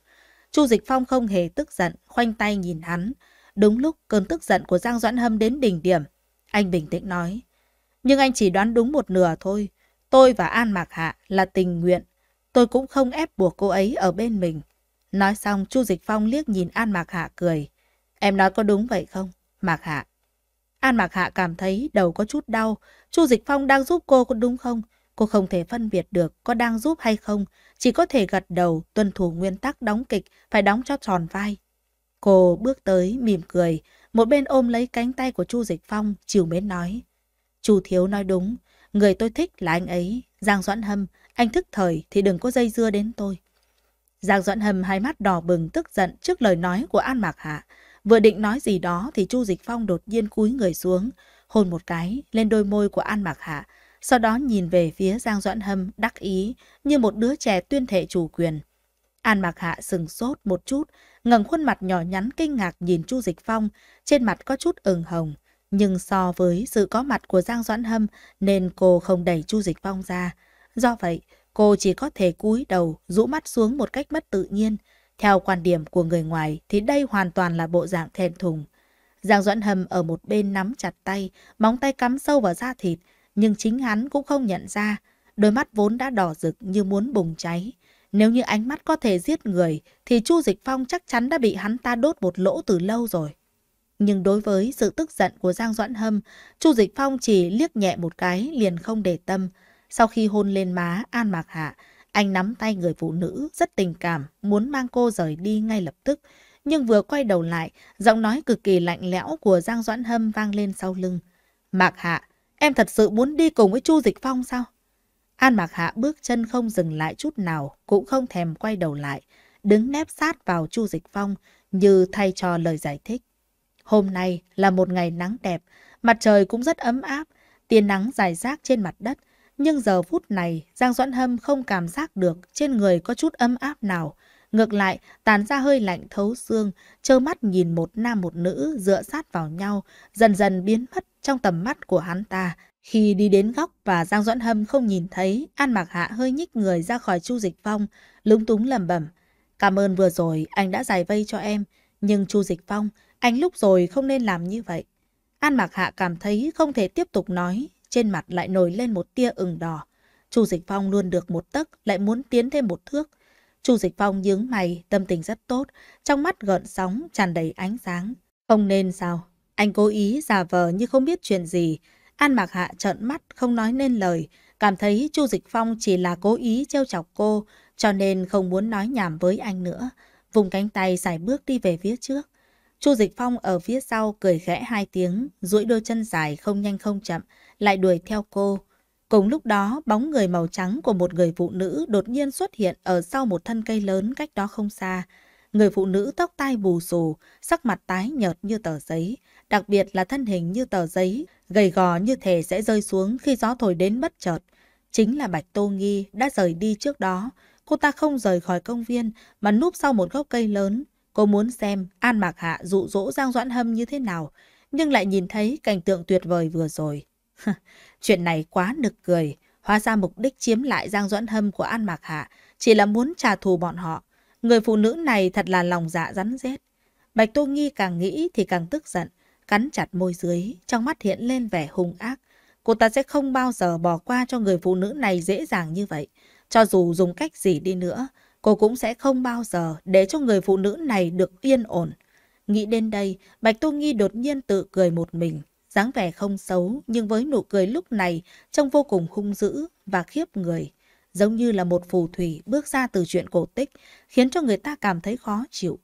Chu Dịch Phong không hề tức giận, khoanh tay nhìn hắn. Đúng lúc cơn tức giận của Giang Doãn Hâm đến đỉnh điểm, anh bình tĩnh nói. Nhưng anh chỉ đoán đúng một nửa thôi. Tôi và An Mạc Hạ là tình nguyện. Tôi cũng không ép buộc cô ấy ở bên mình. Nói xong Chu Dịch Phong liếc nhìn An Mạc Hạ cười. Em nói có đúng vậy không, Mạc Hạ? An Mạc Hạ cảm thấy đầu có chút đau. Chu Dịch Phong đang giúp cô có đúng không? Cô không thể phân biệt được có đang giúp hay không. Chỉ có thể gật đầu tuân thủ nguyên tắc đóng kịch, phải đóng cho tròn vai. Cô bước tới mỉm cười, một bên ôm lấy cánh tay của Chu Dịch Phong, chiều mến nói. Chu Thiếu nói đúng, người tôi thích là anh ấy, Giang Doãn Hâm, anh thức thời thì đừng có dây dưa đến tôi. Giang Duẫn Hầm hai mắt đỏ bừng tức giận trước lời nói của An Mạc Hạ. Vừa định nói gì đó thì Chu Dịch Phong đột nhiên cúi người xuống, hôn một cái lên đôi môi của An Mạc Hạ, sau đó nhìn về phía Giang Doãn Hâm đắc ý như một đứa trẻ tuyên thệ chủ quyền. An Mạc Hạ sừng sốt một chút, ngẩng khuôn mặt nhỏ nhắn kinh ngạc nhìn Chu Dịch Phong, trên mặt có chút ửng hồng. Nhưng so với sự có mặt của Giang Doãn Hâm nên cô không đẩy Chu Dịch Phong ra. Do vậy, Cô chỉ có thể cúi đầu, rũ mắt xuống một cách mất tự nhiên. Theo quan điểm của người ngoài thì đây hoàn toàn là bộ dạng thèn thùng. Giang doãn Hầm ở một bên nắm chặt tay, móng tay cắm sâu vào da thịt, nhưng chính hắn cũng không nhận ra. Đôi mắt vốn đã đỏ rực như muốn bùng cháy. Nếu như ánh mắt có thể giết người, thì Chu Dịch Phong chắc chắn đã bị hắn ta đốt một lỗ từ lâu rồi. Nhưng đối với sự tức giận của Giang Doãn Hâm, Chu Dịch Phong chỉ liếc nhẹ một cái liền không để tâm. Sau khi hôn lên má An Mạc Hạ, anh nắm tay người phụ nữ rất tình cảm, muốn mang cô rời đi ngay lập tức. Nhưng vừa quay đầu lại, giọng nói cực kỳ lạnh lẽo của Giang Doãn Hâm vang lên sau lưng. Mạc Hạ, em thật sự muốn đi cùng với Chu Dịch Phong sao? An Mạc Hạ bước chân không dừng lại chút nào, cũng không thèm quay đầu lại, đứng nép sát vào Chu Dịch Phong như thay cho lời giải thích. Hôm nay là một ngày nắng đẹp, mặt trời cũng rất ấm áp, tia nắng dài rác trên mặt đất nhưng giờ phút này, Giang Doãn Hâm không cảm giác được trên người có chút ấm áp nào. Ngược lại, tàn ra hơi lạnh thấu xương, trơ mắt nhìn một nam một nữ dựa sát vào nhau, dần dần biến mất trong tầm mắt của hắn ta. Khi đi đến góc và Giang Doãn Hâm không nhìn thấy, An Mạc Hạ hơi nhích người ra khỏi Chu Dịch Phong, lúng túng lầm bẩm. Cảm ơn vừa rồi anh đã giải vây cho em, nhưng Chu Dịch Phong, anh lúc rồi không nên làm như vậy. An Mạc Hạ cảm thấy không thể tiếp tục nói, trên mặt lại nổi lên một tia ửng đỏ. Chu Dịch Phong luôn được một tấc, lại muốn tiến thêm một thước. Chu Dịch Phong nhướng mày, tâm tình rất tốt, trong mắt gợn sóng, tràn đầy ánh sáng. Không nên sao? Anh cố ý giả vờ như không biết chuyện gì. An Mạc Hạ trợn mắt, không nói nên lời, cảm thấy Chu Dịch Phong chỉ là cố ý trêu chọc cô, cho nên không muốn nói nhảm với anh nữa. Vùng cánh tay dài bước đi về phía trước. Chu Dịch Phong ở phía sau cười khẽ hai tiếng, duỗi đôi chân dài không nhanh không chậm, lại đuổi theo cô. Cùng lúc đó, bóng người màu trắng của một người phụ nữ đột nhiên xuất hiện ở sau một thân cây lớn cách đó không xa. Người phụ nữ tóc tai bù xù, sắc mặt tái nhợt như tờ giấy, đặc biệt là thân hình như tờ giấy, gầy gò như thể sẽ rơi xuống khi gió thổi đến bất chợt. Chính là Bạch Tô Nghi đã rời đi trước đó. Cô ta không rời khỏi công viên mà núp sau một gốc cây lớn. Cô muốn xem An Mạc Hạ dụ dỗ Giang Doãn Hâm như thế nào, nhưng lại nhìn thấy cảnh tượng tuyệt vời vừa rồi. Chuyện này quá nực cười. Hóa ra mục đích chiếm lại Giang Doãn Hâm của An Mạc Hạ chỉ là muốn trả thù bọn họ. Người phụ nữ này thật là lòng dạ rắn rết. Bạch Tô Nghi càng nghĩ thì càng tức giận, cắn chặt môi dưới, trong mắt hiện lên vẻ hung ác. Cô ta sẽ không bao giờ bỏ qua cho người phụ nữ này dễ dàng như vậy. Cho dù dùng cách gì đi nữa, cô cũng sẽ không bao giờ để cho người phụ nữ này được yên ổn. Nghĩ đến đây, Bạch Tô Nghi đột nhiên tự cười một mình dáng vẻ không xấu nhưng với nụ cười lúc này trông vô cùng hung dữ và khiếp người, giống như là một phù thủy bước ra từ chuyện cổ tích, khiến cho người ta cảm thấy khó chịu.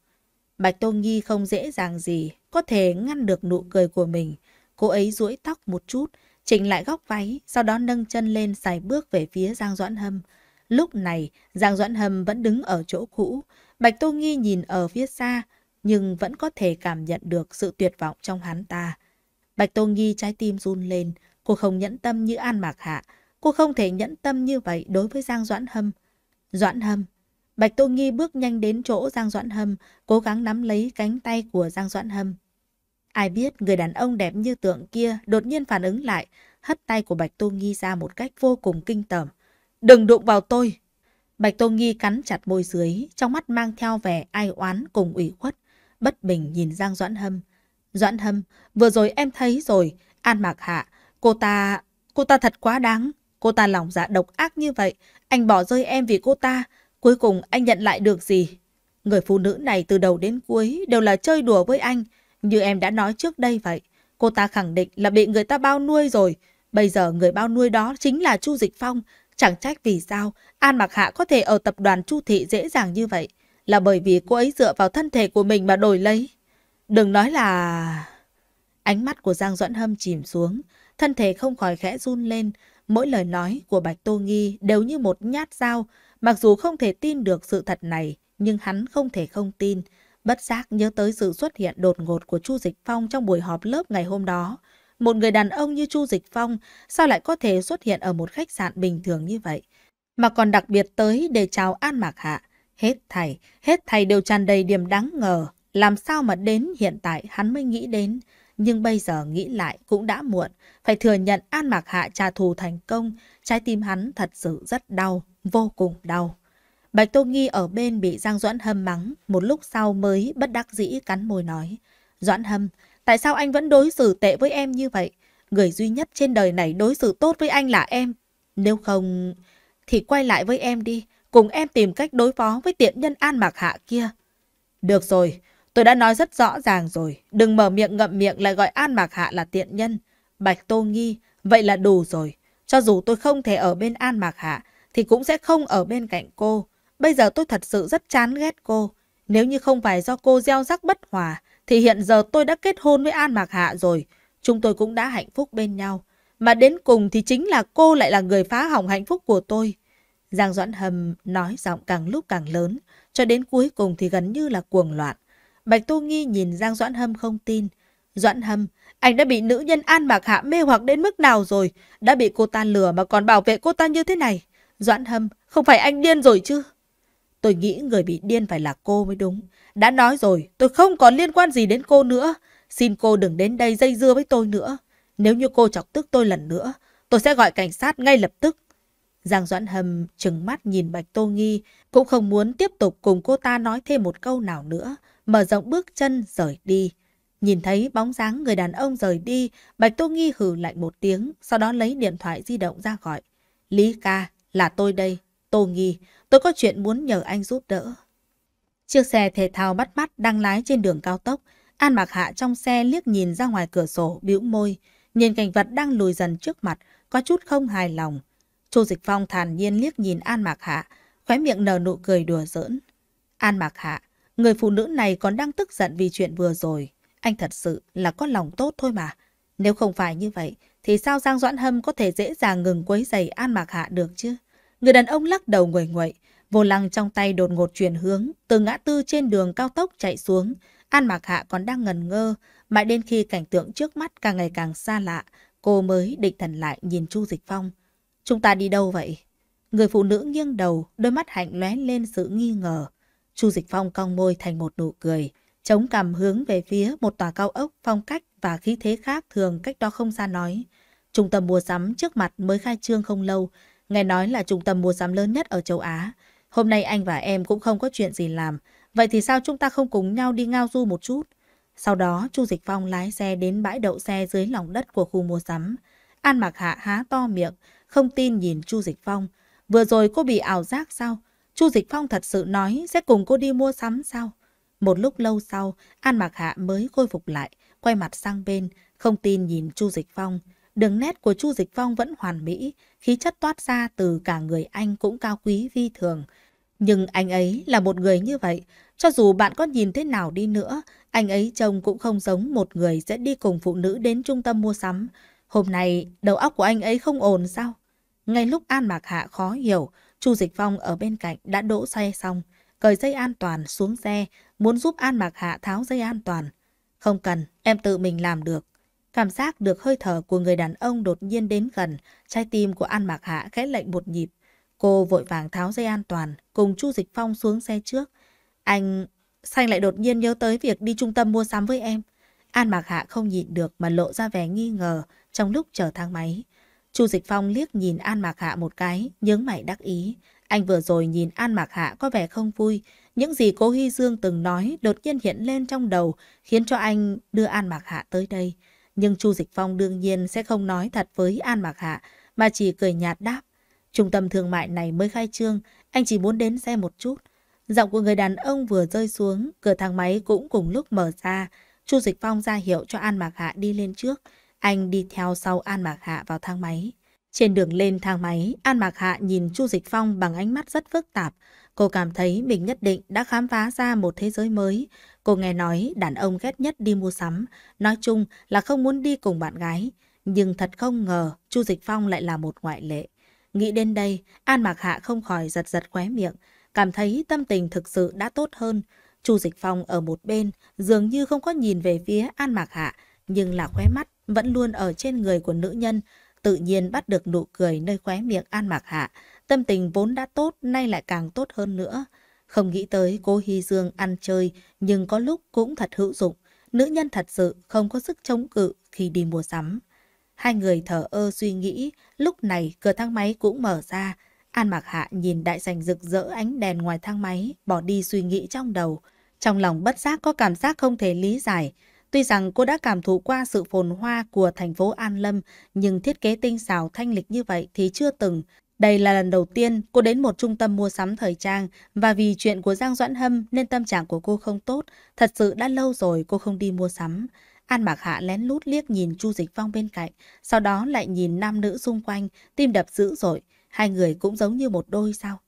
Bạch Tô Nghi không dễ dàng gì có thể ngăn được nụ cười của mình. Cô ấy duỗi tóc một chút, chỉnh lại góc váy, sau đó nâng chân lên xài bước về phía Giang Doãn Hâm. Lúc này, Giang Doãn Hâm vẫn đứng ở chỗ cũ. Bạch Tô Nghi nhìn ở phía xa, nhưng vẫn có thể cảm nhận được sự tuyệt vọng trong hắn ta. Bạch Tô Nghi trái tim run lên, cô không nhẫn tâm như An Mạc Hạ, cô không thể nhẫn tâm như vậy đối với Giang Doãn Hâm. Doãn Hâm, Bạch Tô Nghi bước nhanh đến chỗ Giang Doãn Hâm, cố gắng nắm lấy cánh tay của Giang Doãn Hâm. Ai biết người đàn ông đẹp như tượng kia đột nhiên phản ứng lại, hất tay của Bạch Tô Nghi ra một cách vô cùng kinh tởm. Đừng đụng vào tôi! Bạch Tô Nghi cắn chặt môi dưới, trong mắt mang theo vẻ ai oán cùng ủy khuất, bất bình nhìn Giang Doãn Hâm. Doãn Hâm, vừa rồi em thấy rồi, An Mạc Hạ, cô ta, cô ta thật quá đáng, cô ta lòng dạ độc ác như vậy, anh bỏ rơi em vì cô ta, cuối cùng anh nhận lại được gì? Người phụ nữ này từ đầu đến cuối đều là chơi đùa với anh, như em đã nói trước đây vậy. Cô ta khẳng định là bị người ta bao nuôi rồi, bây giờ người bao nuôi đó chính là Chu Dịch Phong, chẳng trách vì sao An Mạc Hạ có thể ở tập đoàn Chu Thị dễ dàng như vậy, là bởi vì cô ấy dựa vào thân thể của mình mà đổi lấy. Đừng nói là... Ánh mắt của Giang Duẫn Hâm chìm xuống, thân thể không khỏi khẽ run lên. Mỗi lời nói của Bạch Tô Nghi đều như một nhát dao. Mặc dù không thể tin được sự thật này, nhưng hắn không thể không tin. Bất giác nhớ tới sự xuất hiện đột ngột của Chu Dịch Phong trong buổi họp lớp ngày hôm đó. Một người đàn ông như Chu Dịch Phong sao lại có thể xuất hiện ở một khách sạn bình thường như vậy? Mà còn đặc biệt tới để chào An Mạc Hạ. Hết thảy, hết thảy đều tràn đầy điểm đáng ngờ. Làm sao mà đến hiện tại hắn mới nghĩ đến, nhưng bây giờ nghĩ lại cũng đã muộn. Phải thừa nhận An Mạc Hạ trả thù thành công, trái tim hắn thật sự rất đau, vô cùng đau. Bạch Tô Nghi ở bên bị Giang Doãn Hâm mắng, một lúc sau mới bất đắc dĩ cắn môi nói. Doãn Hâm, tại sao anh vẫn đối xử tệ với em như vậy? Người duy nhất trên đời này đối xử tốt với anh là em. Nếu không, thì quay lại với em đi, cùng em tìm cách đối phó với tiện nhân An Mạc Hạ kia. Được rồi, Tôi đã nói rất rõ ràng rồi, đừng mở miệng ngậm miệng lại gọi An Mạc Hạ là tiện nhân. Bạch Tô Nghi, vậy là đủ rồi. Cho dù tôi không thể ở bên An Mạc Hạ, thì cũng sẽ không ở bên cạnh cô. Bây giờ tôi thật sự rất chán ghét cô. Nếu như không phải do cô gieo rắc bất hòa, thì hiện giờ tôi đã kết hôn với An Mạc Hạ rồi. Chúng tôi cũng đã hạnh phúc bên nhau. Mà đến cùng thì chính là cô lại là người phá hỏng hạnh phúc của tôi. Giang Doãn Hầm nói giọng càng lúc càng lớn, cho đến cuối cùng thì gần như là cuồng loạn. Bạch Tu Nghi nhìn Giang Doãn Hâm không tin. Doãn Hâm, anh đã bị nữ nhân An Mạc Hạ mê hoặc đến mức nào rồi? Đã bị cô ta lừa mà còn bảo vệ cô ta như thế này. Doãn Hâm, không phải anh điên rồi chứ? Tôi nghĩ người bị điên phải là cô mới đúng. Đã nói rồi, tôi không còn liên quan gì đến cô nữa. Xin cô đừng đến đây dây dưa với tôi nữa. Nếu như cô chọc tức tôi lần nữa, tôi sẽ gọi cảnh sát ngay lập tức. Giang Doãn Hâm trừng mắt nhìn Bạch Tô Nghi, cũng không muốn tiếp tục cùng cô ta nói thêm một câu nào nữa mở rộng bước chân rời đi. Nhìn thấy bóng dáng người đàn ông rời đi, Bạch Tô Nghi hử lạnh một tiếng, sau đó lấy điện thoại di động ra gọi. Lý ca, là tôi đây. Tô Nghi, tôi có chuyện muốn nhờ anh giúp đỡ. Chiếc xe thể thao bắt mắt đang lái trên đường cao tốc. An Mạc Hạ trong xe liếc nhìn ra ngoài cửa sổ, bĩu môi. Nhìn cảnh vật đang lùi dần trước mặt, có chút không hài lòng. Chu Dịch Phong thản nhiên liếc nhìn An Mạc Hạ, khóe miệng nở nụ cười đùa giỡn. An Mạc Hạ, Người phụ nữ này còn đang tức giận vì chuyện vừa rồi. Anh thật sự là có lòng tốt thôi mà. Nếu không phải như vậy, thì sao Giang Doãn Hâm có thể dễ dàng ngừng quấy giày An Mạc Hạ được chứ? Người đàn ông lắc đầu nguẩy nguậy, vô lăng trong tay đột ngột chuyển hướng, từ ngã tư trên đường cao tốc chạy xuống. An Mạc Hạ còn đang ngần ngơ, mãi đến khi cảnh tượng trước mắt càng ngày càng xa lạ, cô mới định thần lại nhìn Chu Dịch Phong. Chúng ta đi đâu vậy? Người phụ nữ nghiêng đầu, đôi mắt hạnh lóe lên sự nghi ngờ. Chu Dịch Phong cong môi thành một nụ cười, chống cằm hướng về phía một tòa cao ốc phong cách và khí thế khác thường cách đó không xa nói. Trung tâm mua sắm trước mặt mới khai trương không lâu, nghe nói là trung tâm mua sắm lớn nhất ở châu Á. Hôm nay anh và em cũng không có chuyện gì làm, vậy thì sao chúng ta không cùng nhau đi ngao du một chút? Sau đó, Chu Dịch Phong lái xe đến bãi đậu xe dưới lòng đất của khu mua sắm. An Mặc Hạ há to miệng, không tin nhìn Chu Dịch Phong. Vừa rồi cô bị ảo giác sao? Chu Dịch Phong thật sự nói sẽ cùng cô đi mua sắm sao? Một lúc lâu sau, An Mạc Hạ mới khôi phục lại, quay mặt sang bên, không tin nhìn Chu Dịch Phong. Đường nét của Chu Dịch Phong vẫn hoàn mỹ, khí chất toát ra từ cả người anh cũng cao quý vi thường. Nhưng anh ấy là một người như vậy, cho dù bạn có nhìn thế nào đi nữa, anh ấy trông cũng không giống một người sẽ đi cùng phụ nữ đến trung tâm mua sắm. Hôm nay, đầu óc của anh ấy không ổn sao? Ngay lúc An Mạc Hạ khó hiểu, Chu Dịch Phong ở bên cạnh đã đỗ xe xong, cởi dây an toàn xuống xe, muốn giúp An Mạc Hạ tháo dây an toàn. Không cần, em tự mình làm được. Cảm giác được hơi thở của người đàn ông đột nhiên đến gần, trái tim của An Mạc Hạ khẽ lệnh một nhịp. Cô vội vàng tháo dây an toàn, cùng Chu Dịch Phong xuống xe trước. Anh... Xanh lại đột nhiên nhớ tới việc đi trung tâm mua sắm với em. An Mạc Hạ không nhịn được mà lộ ra vẻ nghi ngờ trong lúc chờ thang máy. Chu Dịch Phong liếc nhìn An Mạc Hạ một cái, nhướng mày đắc ý. Anh vừa rồi nhìn An Mạc Hạ có vẻ không vui. Những gì cô Hy Dương từng nói đột nhiên hiện lên trong đầu, khiến cho anh đưa An Mạc Hạ tới đây. Nhưng Chu Dịch Phong đương nhiên sẽ không nói thật với An Mạc Hạ, mà chỉ cười nhạt đáp. Trung tâm thương mại này mới khai trương, anh chỉ muốn đến xem một chút. Giọng của người đàn ông vừa rơi xuống, cửa thang máy cũng cùng lúc mở ra. Chu Dịch Phong ra hiệu cho An Mạc Hạ đi lên trước. Anh đi theo sau An Mạc Hạ vào thang máy. Trên đường lên thang máy, An Mạc Hạ nhìn Chu Dịch Phong bằng ánh mắt rất phức tạp. Cô cảm thấy mình nhất định đã khám phá ra một thế giới mới. Cô nghe nói đàn ông ghét nhất đi mua sắm, nói chung là không muốn đi cùng bạn gái. Nhưng thật không ngờ Chu Dịch Phong lại là một ngoại lệ. Nghĩ đến đây, An Mạc Hạ không khỏi giật giật khóe miệng, cảm thấy tâm tình thực sự đã tốt hơn. Chu Dịch Phong ở một bên, dường như không có nhìn về phía An Mạc Hạ, nhưng là khóe mắt vẫn luôn ở trên người của nữ nhân, tự nhiên bắt được nụ cười nơi khóe miệng An Mạc Hạ. Tâm tình vốn đã tốt, nay lại càng tốt hơn nữa. Không nghĩ tới cô Hy Dương ăn chơi, nhưng có lúc cũng thật hữu dụng. Nữ nhân thật sự không có sức chống cự khi đi mua sắm. Hai người thở ơ suy nghĩ, lúc này cửa thang máy cũng mở ra. An Mạc Hạ nhìn đại sành rực rỡ ánh đèn ngoài thang máy, bỏ đi suy nghĩ trong đầu. Trong lòng bất giác có cảm giác không thể lý giải, Tuy rằng cô đã cảm thụ qua sự phồn hoa của thành phố An Lâm, nhưng thiết kế tinh xảo thanh lịch như vậy thì chưa từng. Đây là lần đầu tiên cô đến một trung tâm mua sắm thời trang và vì chuyện của Giang Doãn Hâm nên tâm trạng của cô không tốt. Thật sự đã lâu rồi cô không đi mua sắm. An Mạc Hạ lén lút liếc nhìn Chu Dịch Phong bên cạnh, sau đó lại nhìn nam nữ xung quanh, tim đập dữ dội. Hai người cũng giống như một đôi sao?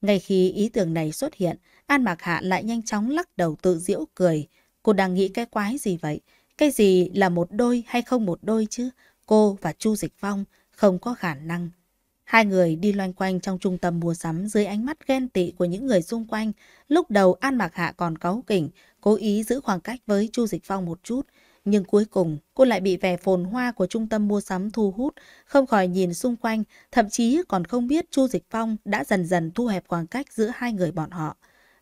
Ngay khi ý tưởng này xuất hiện, An Mạc Hạ lại nhanh chóng lắc đầu tự giễu cười. Cô đang nghĩ cái quái gì vậy? Cái gì là một đôi hay không một đôi chứ? Cô và Chu Dịch Phong không có khả năng. Hai người đi loanh quanh trong trung tâm mua sắm dưới ánh mắt ghen tị của những người xung quanh. Lúc đầu An Mạc Hạ còn cáu kỉnh, cố ý giữ khoảng cách với Chu Dịch Phong một chút. Nhưng cuối cùng, cô lại bị vẻ phồn hoa của trung tâm mua sắm thu hút, không khỏi nhìn xung quanh, thậm chí còn không biết Chu Dịch Phong đã dần dần thu hẹp khoảng cách giữa hai người bọn họ.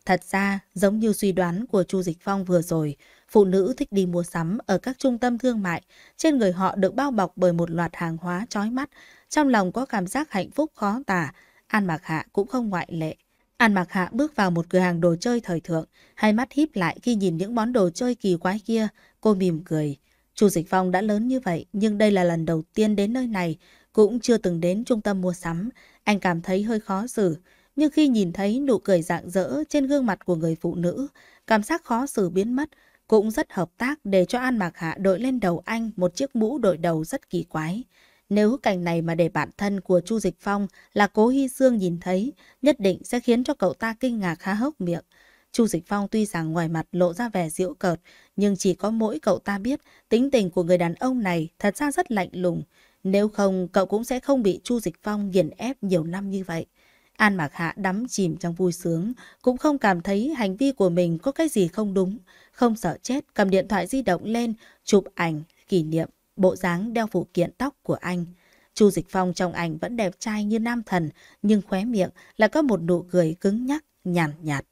Thật ra, giống như suy đoán của Chu Dịch Phong vừa rồi, phụ nữ thích đi mua sắm ở các trung tâm thương mại, trên người họ được bao bọc bởi một loạt hàng hóa chói mắt, trong lòng có cảm giác hạnh phúc khó tả, An Mạc Hạ cũng không ngoại lệ. An Mạc Hạ bước vào một cửa hàng đồ chơi thời thượng, hai mắt híp lại khi nhìn những món đồ chơi kỳ quái kia, cô mỉm cười. Chu Dịch Phong đã lớn như vậy, nhưng đây là lần đầu tiên đến nơi này, cũng chưa từng đến trung tâm mua sắm, anh cảm thấy hơi khó xử nhưng khi nhìn thấy nụ cười rạng rỡ trên gương mặt của người phụ nữ, cảm giác khó xử biến mất, cũng rất hợp tác để cho An Mạc Hạ đội lên đầu anh một chiếc mũ đội đầu rất kỳ quái. Nếu cảnh này mà để bản thân của Chu Dịch Phong là Cố Hy Dương nhìn thấy, nhất định sẽ khiến cho cậu ta kinh ngạc há hốc miệng. Chu Dịch Phong tuy rằng ngoài mặt lộ ra vẻ giễu cợt, nhưng chỉ có mỗi cậu ta biết tính tình của người đàn ông này thật ra rất lạnh lùng. Nếu không, cậu cũng sẽ không bị Chu Dịch Phong nghiền ép nhiều năm như vậy. An Mạc Hạ đắm chìm trong vui sướng, cũng không cảm thấy hành vi của mình có cái gì không đúng. Không sợ chết, cầm điện thoại di động lên, chụp ảnh, kỷ niệm, bộ dáng đeo phụ kiện tóc của anh. Chu Dịch Phong trong ảnh vẫn đẹp trai như nam thần, nhưng khóe miệng là có một nụ cười cứng nhắc, nhàn nhạt, nhạt.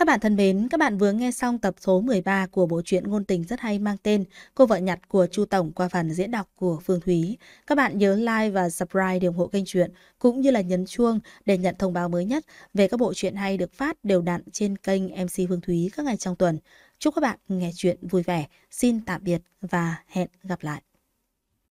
Các bạn thân mến, các bạn vừa nghe xong tập số 13 của bộ truyện ngôn tình rất hay mang tên Cô vợ nhặt của Chu Tổng qua phần diễn đọc của Phương Thúy. Các bạn nhớ like và subscribe để ủng hộ kênh truyện cũng như là nhấn chuông để nhận thông báo mới nhất về các bộ truyện hay được phát đều đặn trên kênh MC Phương Thúy các ngày trong tuần. Chúc các bạn nghe chuyện vui vẻ. Xin tạm biệt và hẹn gặp lại.